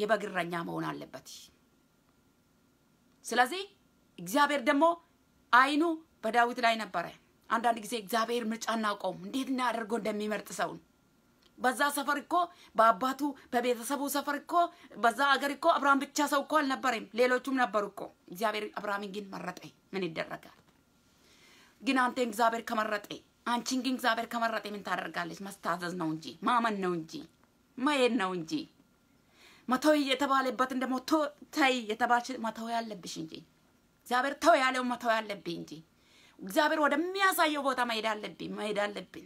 የበግ እረኛ መሆን አለበት። ስለዚህ እግዚአብሔር ደግሞ አይኑ በዳዊት ላይ ነበረ። አንዳንድ ጊዜ እግዚአብሔር ምርጫ እናውቀውም እንዴት እናደርገው እንደሚመርጥ ሰውን በዛ ሰፈር እኮ በአባቱ በቤተሰቡ ሰፈር እኮ በዛ አገር እኮ አብርሃም ብቻ ሰው እኮ አልነበረም፣ ሌሎቹም ነበሩ እኮ። እግዚአብሔር አብርሃምን ግን መረጠ። ምን ይደረጋል? ግን አንተን እግዚአብሔር ከመረጠ፣ አንቺን ግን እግዚአብሔር ከመረጠ ምን ታደርጋለች? መስታዘዝ ነው እንጂ ማመን ነው እንጂ መሄድ ነው እንጂ መተው የተባለበትን ደግሞ ተይ የተባልሽ መተው ያለብሽ እንጂ እግዚአብሔር ተው ያለው ተው ያለብኝ እንጂ እግዚአብሔር ወደሚያሳየው ቦታ መሄድ አለብኝ መሄድ አለብኝ።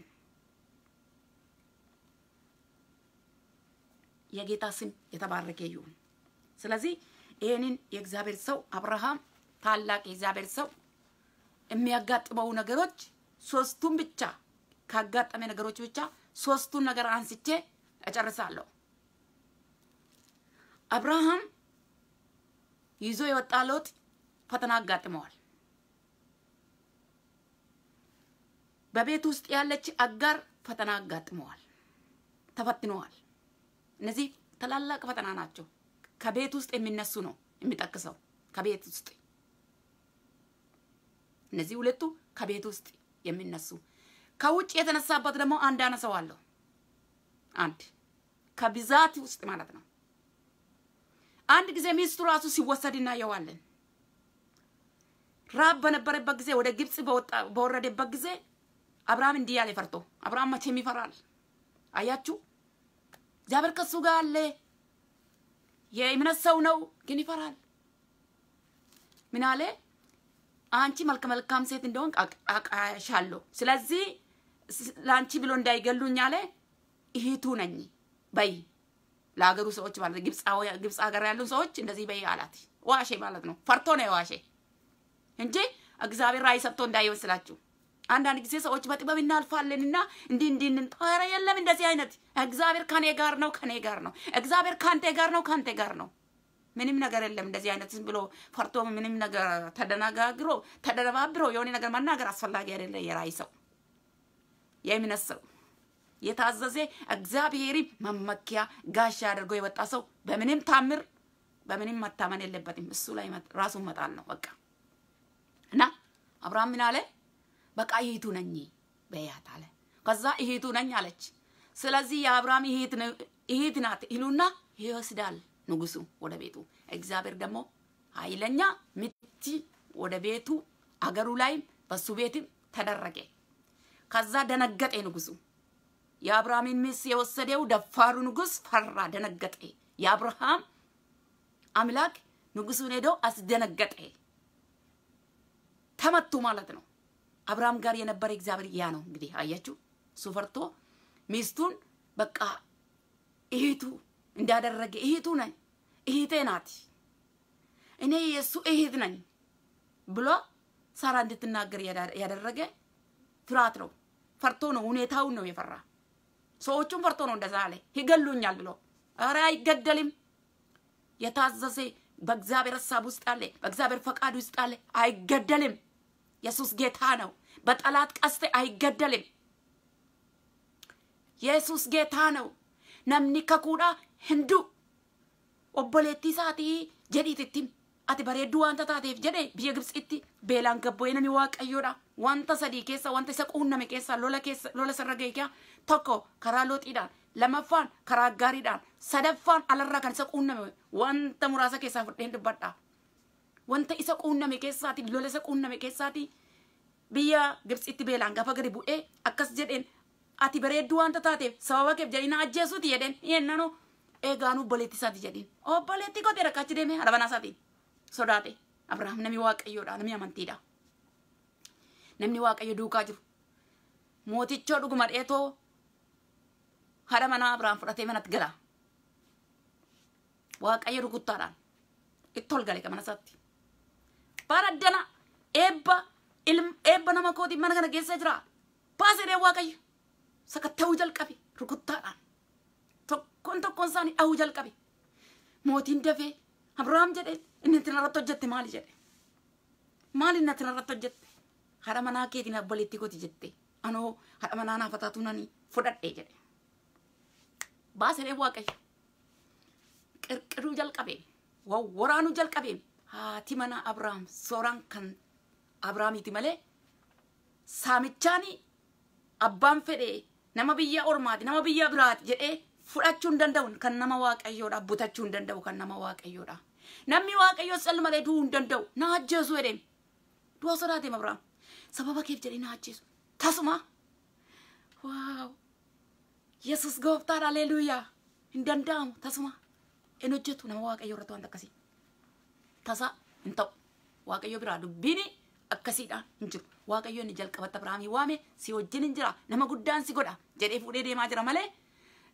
የጌታ ስም የተባረከ ይሁን። ስለዚህ ይህንን የእግዚአብሔር ሰው አብርሃም ታላቅ የእግዚአብሔር ሰው የሚያጋጥመው ነገሮች ሶስቱን ብቻ ካጋጠመ ነገሮች ብቻ ሶስቱን ነገር አንስቼ እጨርሳለሁ። አብርሃም ይዞ የወጣ ሎጥ ፈተና አጋጥመዋል። በቤት ውስጥ ያለች አጋር ፈተና አጋጥመዋል፣ ተፈትነዋል። እነዚህ ታላላቅ ፈተና ናቸው። ከቤት ውስጥ የሚነሱ ነው የሚጠቅሰው። ከቤት ውስጥ እነዚህ ሁለቱ ከቤት ውስጥ የሚነሱ ከውጭ የተነሳበት ደግሞ አንድ አነሳዋለሁ። አንድ ከብዛት ውስጥ ማለት ነው። አንድ ጊዜ ሚስቱ ራሱ ሲወሰድ እናየዋለን። ራብ በነበረበት ጊዜ ወደ ግብፅ በወረደበት ጊዜ አብርሃም እንዲህ ያለ ፈርቶ። አብርሃም መቼም ይፈራል። አያችሁ፣ እግዚአብሔር ከሱ ጋር አለ። የእምነት ሰው ነው፣ ግን ይፈራል። ምን አለ? አንቺ መልከ መልካም ሴት እንደሆን አቃሻለ ስለዚህ ለአንቺ ብሎ እንዳይገሉኝ አለ። እህቱ ነኝ በይ ለሀገሩ ሰዎች ማለት ግብፅ ሀገር ያሉ ሰዎች እንደዚህ በይ አላት። ዋሼ ማለት ነው። ፈርቶ ነው የዋሼ እንጂ እግዚአብሔር ራይ ሰጥቶ እንዳይወስላችሁ። አንዳንድ ጊዜ ሰዎች በጥበብ እናልፋለንና እንዲህ እንዲህ ኧረ የለም እንደዚህ አይነት እግዚአብሔር ከኔ ጋር ነው፣ ከኔ ጋር ነው፣ እግዚአብሔር ከአንተ ጋር ነው፣ ከአንተ ጋር ነው። ምንም ነገር የለም። እንደዚህ አይነት ዝም ብሎ ፈርቶ ምንም ነገር ተደናጋግሮ ተደነባብሮ የሆነ ነገር መናገር አስፈላጊ አይደለ። የራይ ሰው የእምነት ሰው የታዘዘ እግዚአብሔር መመኪያ ጋሻ አድርጎ የወጣ ሰው በምንም ታምር በምንም መታመን የለበትም። እሱ ላይ ራሱን መጣል ነው በቃ። እና አብርሃም ምን አለ? በቃ ይሄቱ ነኝ በያት አለ። ከዛ ይሄቱ ነኝ አለች። ስለዚህ የአብርሃም ይሄት ናት ይሉና ይወስዳል ንጉሱ ወደ ቤቱ። እግዚአብሔር ደግሞ ኃይለኛ ምት ወደ ቤቱ አገሩ ላይም በሱ ቤትም ተደረገ። ከዛ ደነገጠ ንጉሱ። የአብርሃምን ሚስት የወሰደው ደፋሩ ንጉስ ፈራ፣ ደነገጠ። የአብርሃም አምላክ ንጉሱን ሄዶ አስደነገጠ። ተመቱ ማለት ነው። አብርሃም ጋር የነበረ እግዚአብሔር ያ ነው እንግዲህ አያችሁ። እሱ ፈርቶ ሚስቱን በቃ እህቱ እንዳደረገ እህቱ ነኝ እህቴ ናት እኔ የእሱ እህት ነኝ ብሎ ሳራ እንድትናገር ያደረገ ፍርሃት ነው። ፈርቶ ነው፣ ሁኔታውን ነው የፈራ። ሰዎቹም ፈርቶ ነው እንደዛ አለ። ይገሉኛል ብሎ ኧረ አይገደልም። የታዘዘ በእግዚአብሔር ሀሳብ ውስጥ አለ፣ በእግዚአብሔር ፈቃድ ውስጥ አለ። አይገደልም። ኢየሱስ ጌታ ነው። በጠላት ቀስት አይገደልም። ኢየሱስ ጌታ ነው። namni kakuudha hindu obboleettii isaatii jedhiit ittiin ati bareedduu wanta taateef jedhe biyya Gibxitti beelaan gabbo'ee nami waaqayyoodha. Wanta sadii keessa wanta isa quunname keessa lola keessa lola sarara ga'e tokko karaa looxiidhaan lamaffaan karaa gaariidhaan sadaffaan alarraa kan isa quunname wanta muraasa keessaa fudheen dubbadhaa. wanta isa quunname keessaati lola isa quunname keessaati biyya Gibxitti beelaan gaafa gadi bu'ee akkas jedheen ati bareedduu wanta taateef sababa keef jedhina ajjeesuuti jedheen yennanu eegaanuu obboleetti isaati jedhiin obboleetti godhe rakkachi deeme harabanaa isaatiin sodaate Abrahaam nami waaqayyoodha nami amantiidha namni waaqayyo duukaa jiru mootichoo dhuguma dheetoo hara manaa Abrahaam fudhatee manatti gala waaqayyo rukuttaadhaan itti ol gale mana isaatti baraddana ilm eebba nama kodi mana kana keessa jira baasedee waaqayyo sakatta'uu jalqabe rukuttaadhaan tokkoon tokkoon isaanii dhahuu jalqabe mootiin dafee abrahaam jedhe inni ittiin irratti hojjette maali jedhe maali inni ittiin jette hojjette mana manaa keetiin boliti kooti jette ano mana na fata anoo haadha manaa naafataatuu nanii fudhadhee jedhe baasedee waaqayyo qirqiruu jalqabe wawwaraanuu jalqabe haati mana Abrahaam sooraan kan Abrahaamiiti malee saamichaan abbaan fedhee nama biyya ormaati nama biyya biraati jedhee fudhachuu hin danda'u kan nama waaqayyoodha butachuu hin danda'u kan nama waaqayyoodha namni waaqayyoo salli malee du'uu hin danda'u na ajjeesu jedheen du'a sodaateem Abrahaam sababa keef jedhee na ajjeesu tasuma waaw yesus gooftaadha aleluuyaa hin danda'amu tasuma hin hojjetu nama waaqayyoo irratti waan akkasii tasaa hin ta'u. Waaqayyo biraa dubbiin akkasiidhaan hin jiru. Waaqayyo inni jalqabatti Abiraamii waame si wajjin hin jira. Nama guddaan si godha jedhee fuudhee deemaa jira malee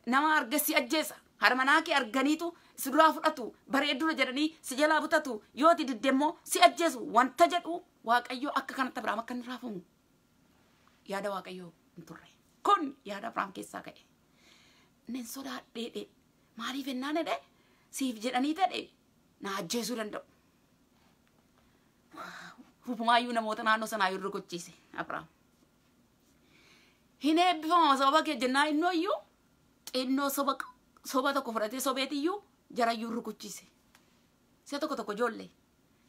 nama arga si ajjeesa. Harmanaa kee arganiitu si duraa fudhatu bareedduu jedhanii si jalaa butatu yoo ati diddeemmoo si ajjeesu wanta jedhu waaqayyo akka kanatti Abiraam akka inni raafamu yaada waaqayyoo hin turre. Kun yaada Abiraam keessaa ka'e. Nen sodaadheedhe maaliif ennaan hedhe siif jedhanii tadhe na ajjeesuu danda'u. Rupumaayyuu namoota naannoo sanaa irra gochiise Abrahaam. Hin eebbifama sababa kee jennaa innoo iyyuu xinnoo soba soba tokko fudhatee sobeetiyyuu jarayyuu rukuchise. Si'a tokko tokko ijoollee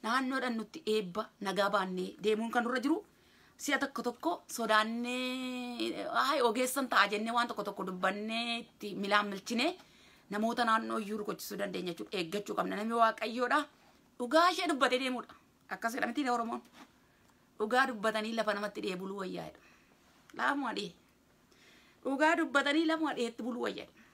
naannoodhaan nutti eebba nagaa baannee deemuun kan nurra jiru si'a tokko tokko sodaannee haay ogeessan ta'a jennee waan tokko tokko dubbannee itti milaan milchinee namoota naannoo iyyuu rukuchisuu dandeenya jechuudha eeggachuu qabna namni waaqayyoodha dhugaa ishee dubbatee deemudha. Akkasii miti Oromoon. Dhugaa dubbatanii lafa namatti dhee buluu wayyaa'edha. Laafuma dhee. Dhugaa dubbatanii lafuma dheetti buluu wayyaa'edha.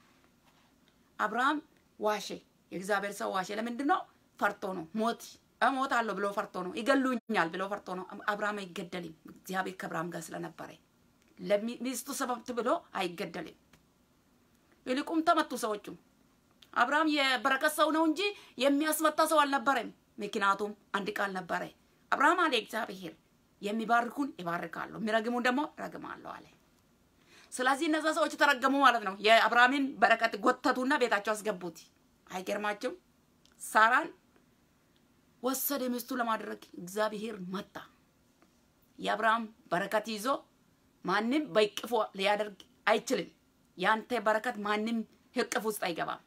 Abrahaam waashe. የእግዚአብሔር ሰው ዋሸ። ለምንድን ነው? ፈርቶ ነው። ሞት እሞታለሁ ብሎ ፈርቶ ነው። ይገሉኛል ብሎ ፈርቶ ነው። አብርሃም አይገደልም። እግዚአብሔር ከአብርሃም ጋር ስለነበረ ለሚስቱ ሰበብት ብሎ አይገደልም። ይልቁም ተመቱ ሰዎቹ። አብርሃም የበረከት ሰው ነው እንጂ የሚያስመታ ሰው አልነበረም። ምክንያቱም አንድ ቃል ነበረ፣ አብርሃም አለ እግዚአብሔር የሚባርኩን ይባርካሉ፣ የሚረግሙን ደግሞ ረግማለሁ አለ። ስለዚህ እነዛ ሰዎች ተረገሙ ማለት ነው። የአብርሃምን በረከት ጎተቱና ቤታቸው አስገቡት። አይገርማችሁም? ሳራን ወሰደ ሚስቱ ለማድረግ እግዚአብሔር መጣ። የአብርሃም በረከት ይዞ ማንም በእቅፉ ሊያደርግ አይችልም። ያንተ በረከት ማንም እቅፍ ውስጥ አይገባም።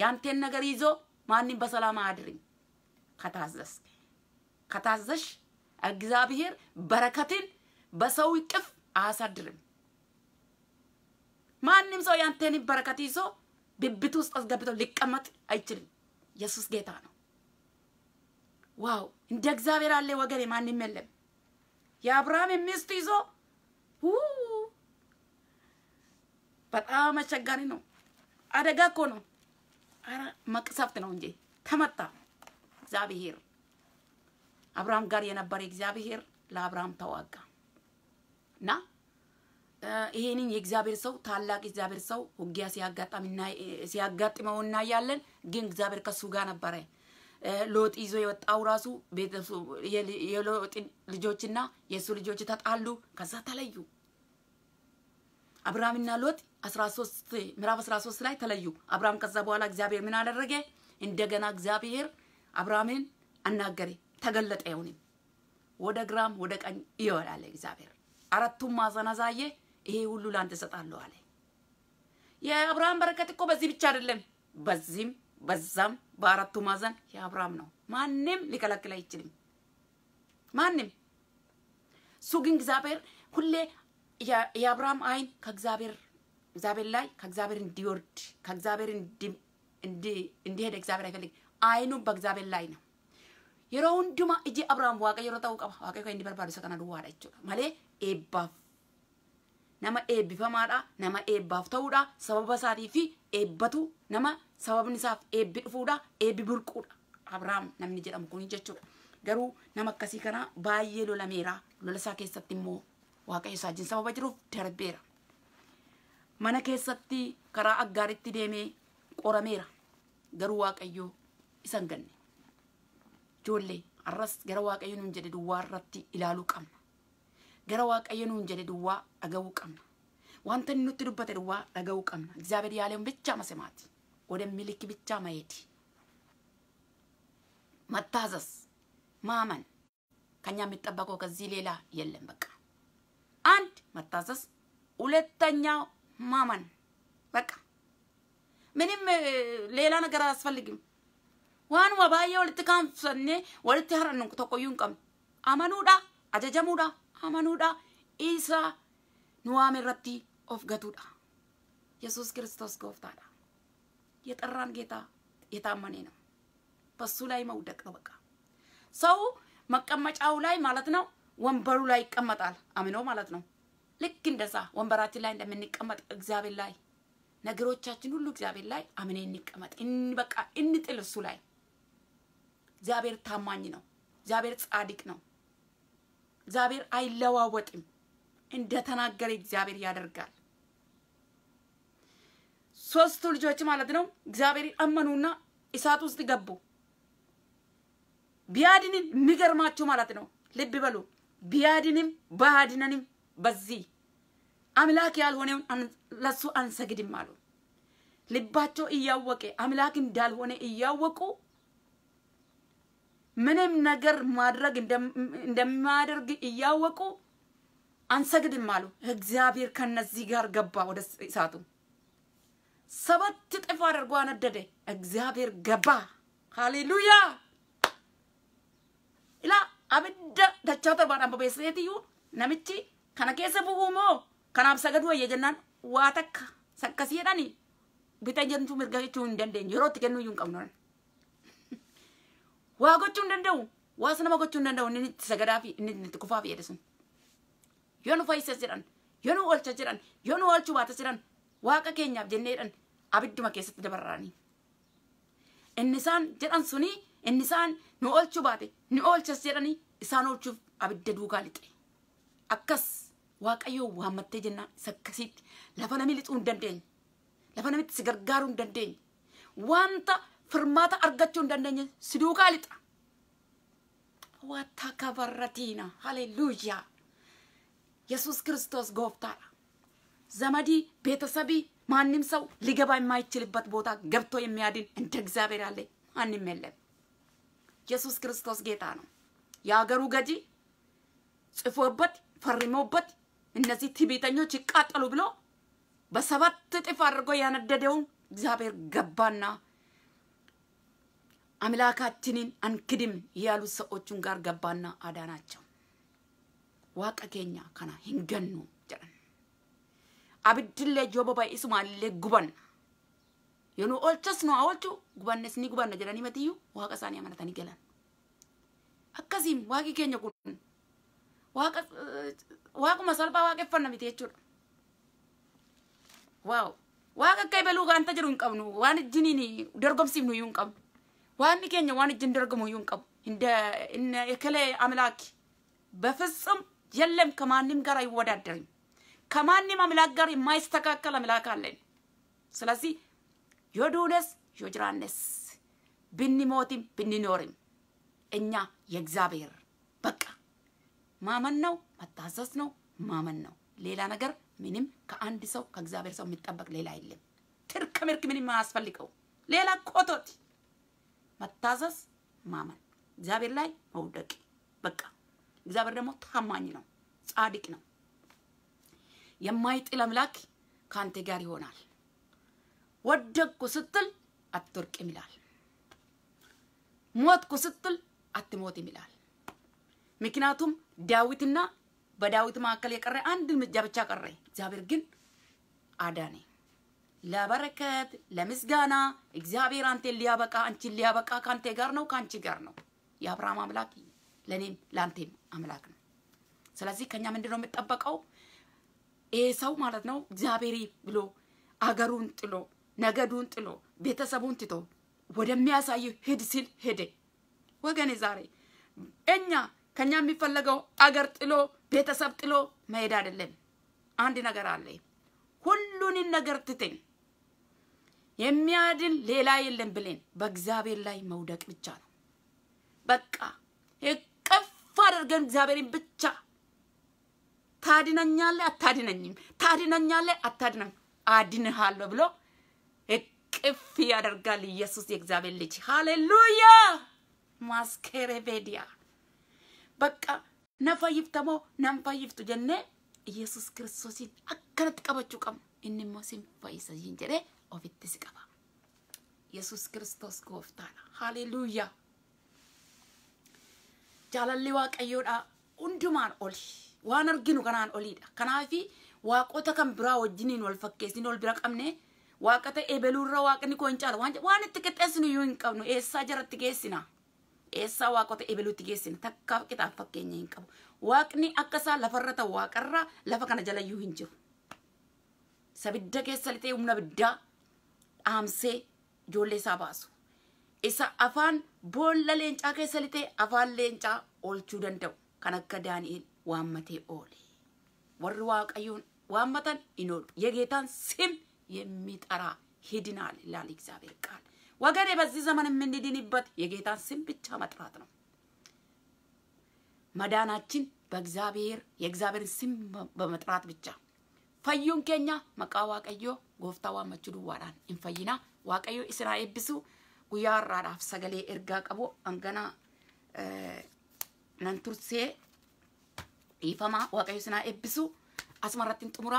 ያንተን ነገር ይዞ ማንም በሰላም አድርኝ ከታዘዝ ከታዘሽ እግዚአብሔር በረከትን በሰው እቅፍ አያሳድርም። ማንም ሰው ያንተን በረከት ይዞ ብብት ውስጥ አስገብቶ ሊቀመጥ አይችልም። ኢየሱስ ጌታ ነው። ዋው! እንደ እግዚአብሔር ያለ ወገኔ ማንም የለም። የአብርሃም ሚስት ይዞ በጣም አስቸጋሪ ነው። አደጋ እኮ ነው። አረ መቅሰፍት ነው እንጂ ተመጣ እግዚአብሔር አብርሃም ጋር የነበረ እግዚአብሔር ለአብርሃም ተዋጋ እና ይሄንን የእግዚአብሔር ሰው ታላቅ እግዚአብሔር ሰው ውጊያ ሲያጋጥመው እናያለን። ግን እግዚአብሔር ከሱ ጋር ነበረ። ሎጥ ይዞ የወጣው ራሱ የሎጥ ልጆችና የእሱ ልጆች ተጣሉ፣ ከዛ ተለዩ። አብርሃምና ሎጥ 13 ምዕራፍ 13 ላይ ተለዩ። አብርሃም ከዛ በኋላ እግዚአብሔር ምን አደረገ? እንደገና እግዚአብሔር አብርሃምን አናገረ፣ ተገለጠ። ይሁንም ወደ ግራም ወደ ቀኝ ይወላል እግዚአብሔር። አራቱም ማዕዘን አሳየ። ይሄ ሁሉ ላንተ እሰጣለሁ አለ። የአብርሃም በረከት እኮ በዚህ ብቻ አይደለም፣ በዚህም በዛም በአራቱ ማዕዘን የአብርሃም ነው። ማንም ሊከለክል አይችልም። ማንም እሱ ግን እግዚአብሔር ሁሌ የአብርሃም አይን ከእግዚአብሔር እግዚአብሔር ላይ ከእግዚአብሔር እንዲወርድ ከእግዚአብሔር እንዲሄድ እግዚአብሔር አይፈልግ። አይኑ በእግዚአብሔር ላይ ነው። የረውን ድማ እጅ አብርሃም ዋቀ የሮ ዋቀ ከ እንዲበርባሉ ሰጠና ድዋ ኤባፍ ነመ ኤቢፈማዳ ነመ ኤባፍ ተውዳ ሰበበ ሳቲ ፊ ኤበቱ ነመ ሰበብን ሳፍ ኤቢ ድፉዳ ኤቢ ብርቁዳ አብርሃም ነምን ጀደም ኩኒ ገሩ ነመ ከሲከና ባየ ሎለሜራ ሎለሳ ኬሰት waaqa isaajin sababa jiruuf darbeera mana keessatti karaa aggaaritti deemee qorameera garuu waaqayyoo isan ganne ijoollee arras gara waaqayyo nuun jedhe duwwaa irratti ilaaluu qabna gara waaqayyo nuun jedhe duwwaa dhaga'uu qabna wanta inni nutti dubbate duwwaa dhaga'uu qabna እግዚአብሔር ያለውን ብቻ መስማት ወደ ሚልክ ብቻ መሄድ መታዘዝ ማመን ከኛ የሚጠበቀው አንድ መታዘዝ፣ ሁለተኛው ማመን። በቃ ምንም ሌላ ነገር አያስፈልግም። ዋን ወባየ ወልት ካንሰኔ ወልት ሀረኑ ተቆዩን ቀም አመኑዳ አጀጀሙዳ አመኑዳ ኢሳ ኑዋም ረቲ ኦፍ ገቱዳ ኢየሱስ ክርስቶስ ጎፍታዳ የጠራን ጌታ የታመኔ ነው። በሱ ላይ መውደቅ ነው። በቃ ሰው መቀመጫው ላይ ማለት ነው ወንበሩ ላይ ይቀመጣል። አምኖ ማለት ነው። ልክ እንደዛ ወንበራችን ላይ እንደምንቀመጥ እግዚአብሔር ላይ ነገሮቻችን ሁሉ እግዚአብሔር ላይ አምኔ እንቀመጥ፣ በቃ እንጥል እሱ ላይ። እግዚአብሔር ታማኝ ነው። እግዚአብሔር ጻድቅ ነው። እግዚአብሔር አይለዋወጥም። እንደተናገረ እግዚአብሔር ያደርጋል። ሶስቱ ልጆች ማለት ነው እግዚአብሔር አመኑና እሳት ውስጥ ገቡ። ቢያድንን የሚገርማችሁ ማለት ነው ልብ በሉ ቢያድንም ባያድነንም በዚህ አምላክ ያልሆነውን ለሱ አንሰግድም አሉ። ልባቸው እያወቀ አምላክ እንዳልሆነ እያወቁ ምንም ነገር ማድረግ እንደማያደርግ እያወቁ አንሰግድም አሉ። እግዚአብሔር ከነዚህ ጋር ገባ ወደ እሳቱ። ሰባት ጥፍ አድርጎ አነደደ። እግዚአብሔር ገባ። ሃሌሉያ ይላል abidda dachaa torbaadhaan bobeesseetiyyuu namichi kana keessa bu'uu moo kanaaf sagadu wayya jennaan waa takka sakkasiidhani bita jentu mirga jechuu hin dandeenye yeroo itti kennuu iyyuu hin qabnu. Waa gochuu hin danda'u waas nama gochuu hin danda'u inni itti sagadaa fi inni itti kufaa fi jedhisun. Yoo nu fayyisa jedhan yoo nu oolcha jedhan yoo nu oolchuu baata jedhan waaqa keenyaaf jenneedhan abidduma keessatti dabarraanii. Inni isaan jedhan sunii inni isaan nu oolchuu baate nu oolchas jedhanii isaan oolchuuf abidda duukaa lixe akkas waaqayyoo waammattee jennaan isa akkasiitti lafa namni lixuu hin dandeenye lafa namitti si gargaaruu hin dandeenye wanta firmaata argachuu hin dandeenye si duukaa lixa. Watakabarratiina haleluuyaa yesuus kiristoos gooftaadha zamadii ቤተሰቢ ማንም ሰው ሊገባ የማይችልበት ቦታ ገብቶ የሚያድን እንደ እግዚአብሔር ያለ ማንም meellee. ኢየሱስ ክርስቶስ ጌታ ነው። የአገሩ ገዢ ጽፎበት ፈርሞበት እነዚህ ትዕቢተኞች ይቃጠሉ ብሎ በሰባት እጥፍ አድርጎ ያነደደውን እግዚአብሔር ገባና አምላካችንን አንክድም ያሉ ሰዎቹን ጋር ገባና አዳናቸው። ዋቀ ኬኛ ከና ሂንገኑ ጀረን አብድሌ ጆቦ ባይሱማሌ ጉበና Yoonuu oolchas nu haa oolchu gubannes ni gubanna jedhanii matiiyyuu waaqa isaanii amanatanii galan. Akkasiin waaqi keenya kun waaqa waaquma salphaa waaqeffanna miti jechuudha. Waaw waaqa akka ebaluu gaanta jedhu hin qabnu waan ijjiniin dorgomsiifnu iyyuu hin qabnu. Waanni keenya waan ijjin dorgomu iyyuu hin qabu. Hin ekelee amlaaki በፍጹም የለም ከማንም ጋር አይወዳደርም። ከማንም አምላክ ጋር የማይስተካከል አምላክ አለን። ስለዚህ yoo ዮጅራነስ ብንሞትም ብንኖርም እኛ የእግዚአብሔር በቃ ማመን ነው፣ መታዘዝ ነው፣ ማመን ነው። ሌላ ነገር ምንም ከአንድ ሰው ከእግዚአብሔር ሰው የሚጠበቅ ሌላ የለም። ትርክ ምርክ ምንም አያስፈልገው። ሌላ ኮቶት መታዘዝ፣ ማመን፣ እግዚአብሔር ላይ መውደቅ። በቃ እግዚአብሔር ደግሞ ታማኝ ነው፣ ጻድቅ ነው። የማይጥል አምላክ ከአንተ ጋር ይሆናል። ወደቅኩ ስትል አትወርቅም ይላል። ሞትኩ ስትል አትሞትም ይላል። ምክንያቱም ዳዊትና በዳዊት መካከል የቀረ አንድ እርምጃ ብቻ ቀረ። እግዚአብሔር ግን አዳኔ ለበረከት ለምስጋና እግዚአብሔር አንቴን ሊያበቃ አንቺን ሊያበቃ ከአንቴ ጋር ነው፣ ከአንቺ ጋር ነው። የአብርሃም አምላክ ለእኔም ለአንቴም አምላክ ነው። ስለዚህ ከኛ ምንድን ነው የምጠበቀው? ይሄ ሰው ማለት ነው እግዚአብሔር ብሎ አገሩን ጥሎ ነገዱን ጥሎ ቤተሰቡን ትቶ ወደሚያሳየው ሂድ ሲል ሄደ። ወገኔ ዛሬ እኛ ከኛ የሚፈለገው አገር ጥሎ ቤተሰብ ጥሎ መሄድ አይደለም። አንድ ነገር አለ። ሁሉንን ነገር ትተን የሚያድን ሌላ የለም ብለን በእግዚአብሔር ላይ መውደቅ ብቻ ነው። በቃ ቅፍ አድርገን እግዚአብሔርን ብቻ ታድነኛለህ፣ አታድነኝም፣ ታድነኛለህ፣ አታድነኝ አድንሃለሁ ብሎ እቅፍ ያደርጋል ኢየሱስ የእግዚአብሔር ልጅ ሃሌሉያ ማስከረቤዲያ በቃ ነፋይፍተሞ ነንፋይፍቱ ጀነ ኢየሱስ ክርስቶስን አከረት ቀበቹ ቀም እንሞ ሲንፋይሰ ይንጀረ ኦፊት ሲቀባ ኢየሱስ ክርስቶስ ጎፍታና ሃሌሉያ ጃላሊ ዋቀዮዳ ሁንዱማን ኦሊ ዋን ከናን ኦሊዳ ከናፊ ዋቆተ ከም ብራ ወጅኒን ወልፈኬሲን ወልብራ ቀምኔ waaqa ta'ee beluurra waaqni koo hin caala waan itti qixxeessinu iyyuu hin qabnu eessaa jaratti geessina eessaa waaqota ebeluutti geessina takkaaf qixaaf fakkeenya hin qabu waaqni akkasaa lafarra ta'u waaqarra lafa kana jala iyyuu hin jiru sabidda keessa lixee humna biddaa dhaamsee ijoollee isaa baasu isa afaan boolla leencaa keessa lixee afaan leencaa oolchuu danda'u kan akka daani'el waammatee oole warri waaqayyoon waammatan hin oolu yegeetaan sim የሚጠራ ሂድናል ይላል እግዚአብሔር ቃል። ወገኔ በዚህ ዘመን የምንድንበት የጌታን ስም ብቻ መጥራት ነው። መዳናችን በእግዚአብሔር የእግዚአብሔርን ስም በመጥራት ብቻ ፈዩን ኬኛ መቃ ዋቀዮ ጎፍታ ዋመችዱ ዋዳን እንፈይና ዋቀዮ እስራ ኤብሱ ጉያ ራዳፍ ሰገሌ ኤርጋ ቀቦ አንገና ነንቱርሴ ኢፈማ ዋቀዮ ስና ኤብሱ አስመራትን ጥሙራ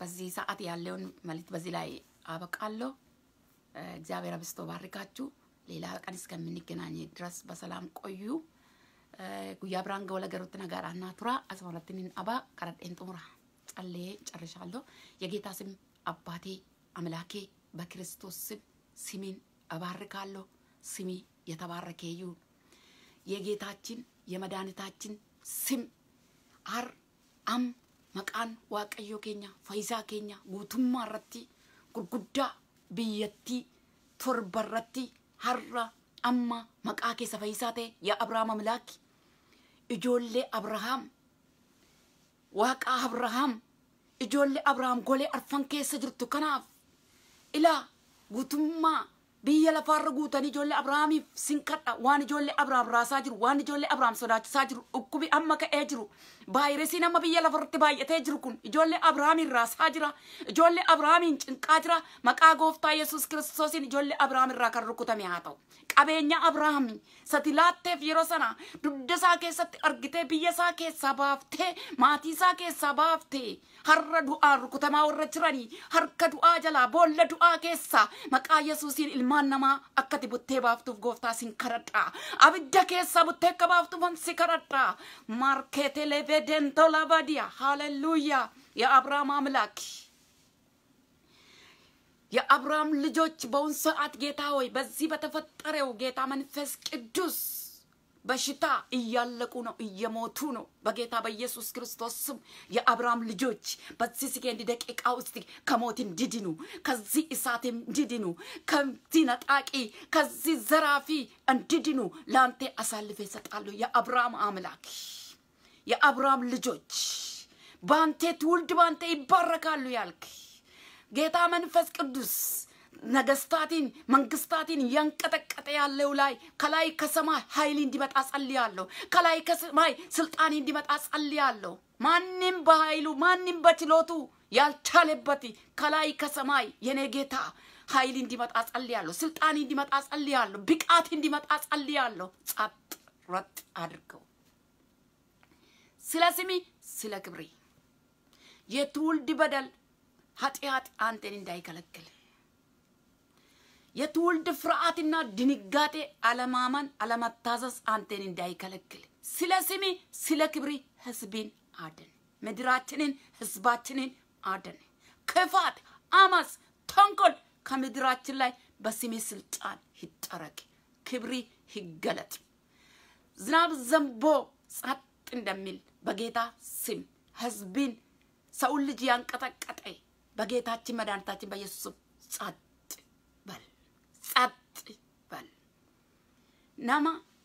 በዚህ ሰዓት ያለውን መልእክት በዚህ ላይ አበቃለሁ። እግዚአብሔር አብስቶ ባርካችሁ። ሌላ ቀን እስከምንገናኝ ድረስ በሰላም ቆዩ። ጉያ ብራን ገወለ ገሮት ነገር አናቱራ አስማረትንን አባ ቀረጤን ጥሙራ ጸልዬ ጨርሻለሁ። የጌታ ስም አባቴ አምላኬ በክርስቶስ ስም ስሜን እባርካለሁ። ስሜ የተባረከ ይሁን። የጌታችን የመድኃኒታችን ስም አር አም maqaan waaqayyoo keenya faayisaa keenya guutummaa irratti gurguddaa biyyattii torba irratti har'a amma maqaa keessa faayisaa ta'e yaa abrahaama Amlaaki ijoollee Abrahaam waaqaa Abrahaam ijoollee Abrahaam golee arfan keessa jirtu kanaaf ilaa guutummaa biyya lafaa irra guutanii ijoollee Abiraamiif sinqadha. waan ijoollee Abiraam raasaa jiru waan ijoollee Abiraam sodaachisaa jiru dhukkubi amma ka'ee jiru vaayirasiin amma biyya lafa irratti baay'atee jiru kun ijoollee Abiraamiin raasaa jira ijoollee Abiraamiin cinqaa jira maqaa gooftaa Yesuus Kiristoosiin ijoollee Abiraam irraa kan rukutame haa ta'u qabeenya abrahaamii sati laatteef yeroo sana dugda isaa keessatti argitee biyya isaa keessaa baaftee maatii isaa keessaa baaftee harra du'aa rukutamaa warra jiranii harka du'aa jalaa boolla du'aa keessaa maqaa yesuusiin ilmaan namaa akkati buttee baaftuuf gooftaa sin karadhaa abidda keessaa buttee akka baaftuufan si karadhaa maarkeetee levedeen tolabadiya haalelluuyaa yaa abrahaam amlaaki. የአብርሃም ልጆች በአሁን ሰዓት ጌታ ሆይ በዚህ በተፈጠረው ጌታ መንፈስ ቅዱስ በሽታ እያለቁ ነው፣ እየሞቱ ነው። በጌታ በኢየሱስ ክርስቶስ ስም የአብርሃም ልጆች በዚህ ስኬንድ ደቂቃ ውስጥ ከሞት እንዲድኑ፣ ከዚህ እሳት እንዲድኑ፣ ከዚህ ነጣቂ፣ ከዚህ ዘራፊ እንዲድኑ ለአንተ አሳልፌ ይሰጣሉ። የአብርሃም አምላክ የአብርሃም ልጆች በአንተ ትውልድ በአንተ ይባረካሉ ያልክ ጌታ መንፈስ ቅዱስ ነገስታትን መንግስታትን እያንቀጠቀጠ ያለው ላይ ከላይ ከሰማይ ኃይል እንዲመጣ ጸልያለሁ። ከላይ ከሰማይ ስልጣን እንዲመጣ ጸልያለሁ። ማንም በኃይሉ ማንም በችሎቱ ያልቻለበት ከላይ ከሰማይ የኔ ጌታ ኃይል እንዲመጣ ጸልያለሁ። ስልጣን እንዲመጣ ጸልያለሁ። ብቃት እንዲመጣ ጸልያለሁ። ጸጥ ረጥ አድርገው ስለ ስሚ ስለ ክብሬ የትውልድ በደል ኃጢአት አንተን እንዳይከለክል የትውልድ ፍርሃትና ድንጋጤ፣ አለማመን፣ አለመታዘዝ አንተን እንዳይከለክል ስለ ስሜ ስለ ክብሪ ህዝብን አድን፣ ምድራችንን ህዝባችንን አድን። ክፋት፣ አመፅ፣ ተንኮል ከምድራችን ላይ በስሜ ስልጣን ይጠረቅ፣ ክብሪ ይገለጥ። ዝናብ ዘንቦ ጸጥ እንደሚል በጌታ ስም ህዝብን ሰውን ልጅ ያንቀጠቀጠ Bageetaachi, መድኃኒታችን በኢየሱስ ጸጥ በል ጸጥ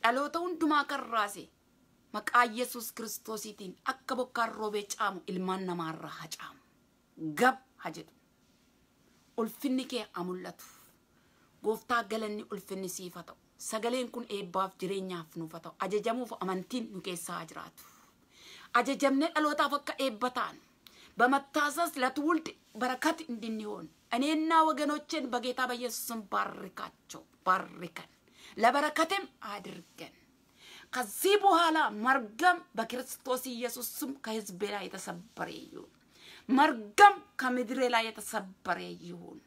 dhaloota hundumaa karraase maqaa yesus kiristoosiitiin akka bokkaan roobee caamu ilmaan haa caamu gab haa jedhu ulfinni kee haa mul'atu gooftaa galanni ulfinni siifa ta'u sagaleen kun eebbaaf jireenyaaf nuuf haa ta'u ajajamuuf amantiin nu keessaa haa jiraatu ajajamnee dhalootaaf akka eebba በመታዘዝ ለትውልድ በረከት እንድንሆን እኔና ወገኖችን በጌታ በኢየሱስም ባርካቸው፣ ባርከን ለበረከትም አድርገን። ከዚህ በኋላ መርገም በክርስቶስ ኢየሱስ ስም ከህዝቤ ላይ የተሰበረ ይሁን። መርገም ከምድሬ ላይ የተሰበረ ይሁን።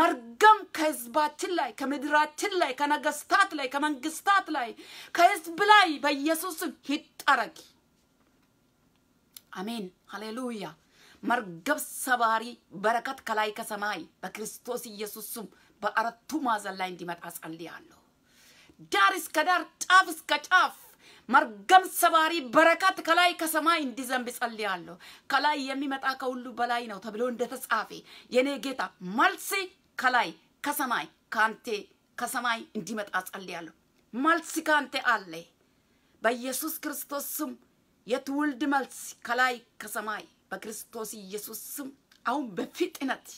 መርገም ከህዝባችን ላይ፣ ከምድራችን ላይ፣ ከነገስታት ላይ፣ ከመንግስታት ላይ፣ ከህዝብ ላይ በኢየሱስም ይጠረግ። አሜን። ሃሌሉያ። መርገብ ሰባሪ በረከት ከላይ ከሰማይ በክርስቶስ ኢየሱስ ስም በአራቱ ማዕዘን ላይ እንዲመጣ ጸልያለሁ። ዳር እስከ ዳር፣ ጫፍ እስከ ጫፍ መርገም ሰባሪ በረከት ከላይ ከሰማይ እንዲዘንብ ጸልያለሁ። ከላይ የሚመጣ ከሁሉ በላይ ነው ተብሎ እንደተጻፈ የኔ ጌታ መልስ ከላይ ከሰማይ ከአንቴ ከሰማይ እንዲመጣ ጸልያለሁ። መልስ ከአንቴ አለ በኢየሱስ ክርስቶስ ስም የትውልድ መልስ ከላይ ከሰማይ በክርስቶስ ኢየሱስ ስም አሁን በፍጥነት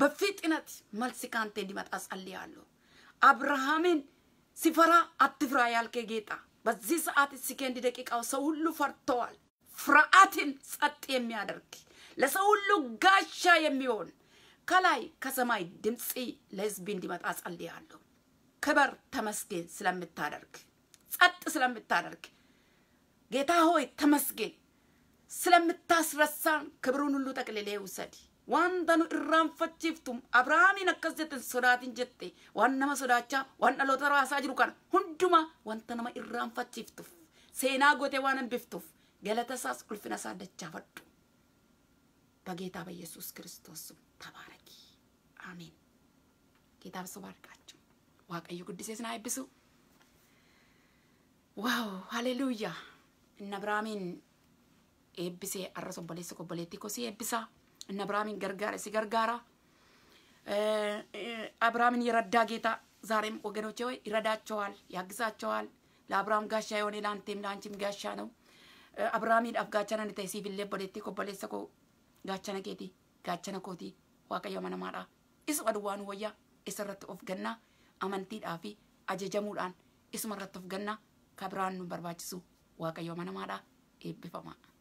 በፍጥነት መልስ ካንተ እንዲመጣ ጸልያለሁ። አብርሃምን ሲፈራ አትፍራ ያልከ ጌታ በዚህ ሰዓት ሲከንድ ደቂቃው ሰው ሁሉ ፈርተዋል። ፍርሃትን ጸጥ የሚያደርግ ለሰው ሁሉ ጋሻ የሚሆን ከላይ ከሰማይ ድምፅ ለህዝብ እንዲመጣ ጸልያለሁ። ክበር ተመስገን ስለምታደርግ ጸጥ ስለምታደርግ ጌታ ሆይ ተመስገን። ስለምታስረሳን ክብሩን ሁሉ ጠቅልሌ ውሰድ። ዋንተኑ እራንፈቺፍቱም አብርሃሚን አከዘትን ሶዳትን ጀጤ ዋነመ ሶዳቻ ዋነ ሎተራሳ ጅሩ ካን ሁንዱማ ዋንተነማ እራንፈቺፍቱፍ ሴና ጎቴ ዋነን ብፍቱፍ ገለተሳስ ቁልፍነሳ ደቻ ፈዱ በጌታ በኢየሱስ ክርስቶስ ተባረኪ። አሜን። ጌታ ብሶ ዋቀዩ ቅዱሴ ስና አይብሱ ዋው ሃሌሉያ እነ አብርሃሚን eebbisee arras obboleessa obboleettii kosii eebbisaa inni Abrahaamin gargaara si gargaara አብርሃምን የረዳ ጌታ ዛሬም ወገኖች ሆይ ይረዳቸዋል፣ ያግዛቸዋል። ለአብርሃም ጋሻ የሆነ ለአንቴም ለአንቺም ጋሻ ነው። አብርሃሚን አፍ ጋቻነ ንተይ ሲቪሌ ቦሌቴ ኮበሌሰ ኮ ጋቻነ ኬቲ ጋቻነ ኮቲ ዋቀዮ መነማዳ isuma duwwaan wayyaa isa irratti of gannaa amantiidhaa fi ajajamuudhaan isuma irratti of gannaa ka biraan nu barbaachisu waaqayyo manamaadhaa eebbifamaa.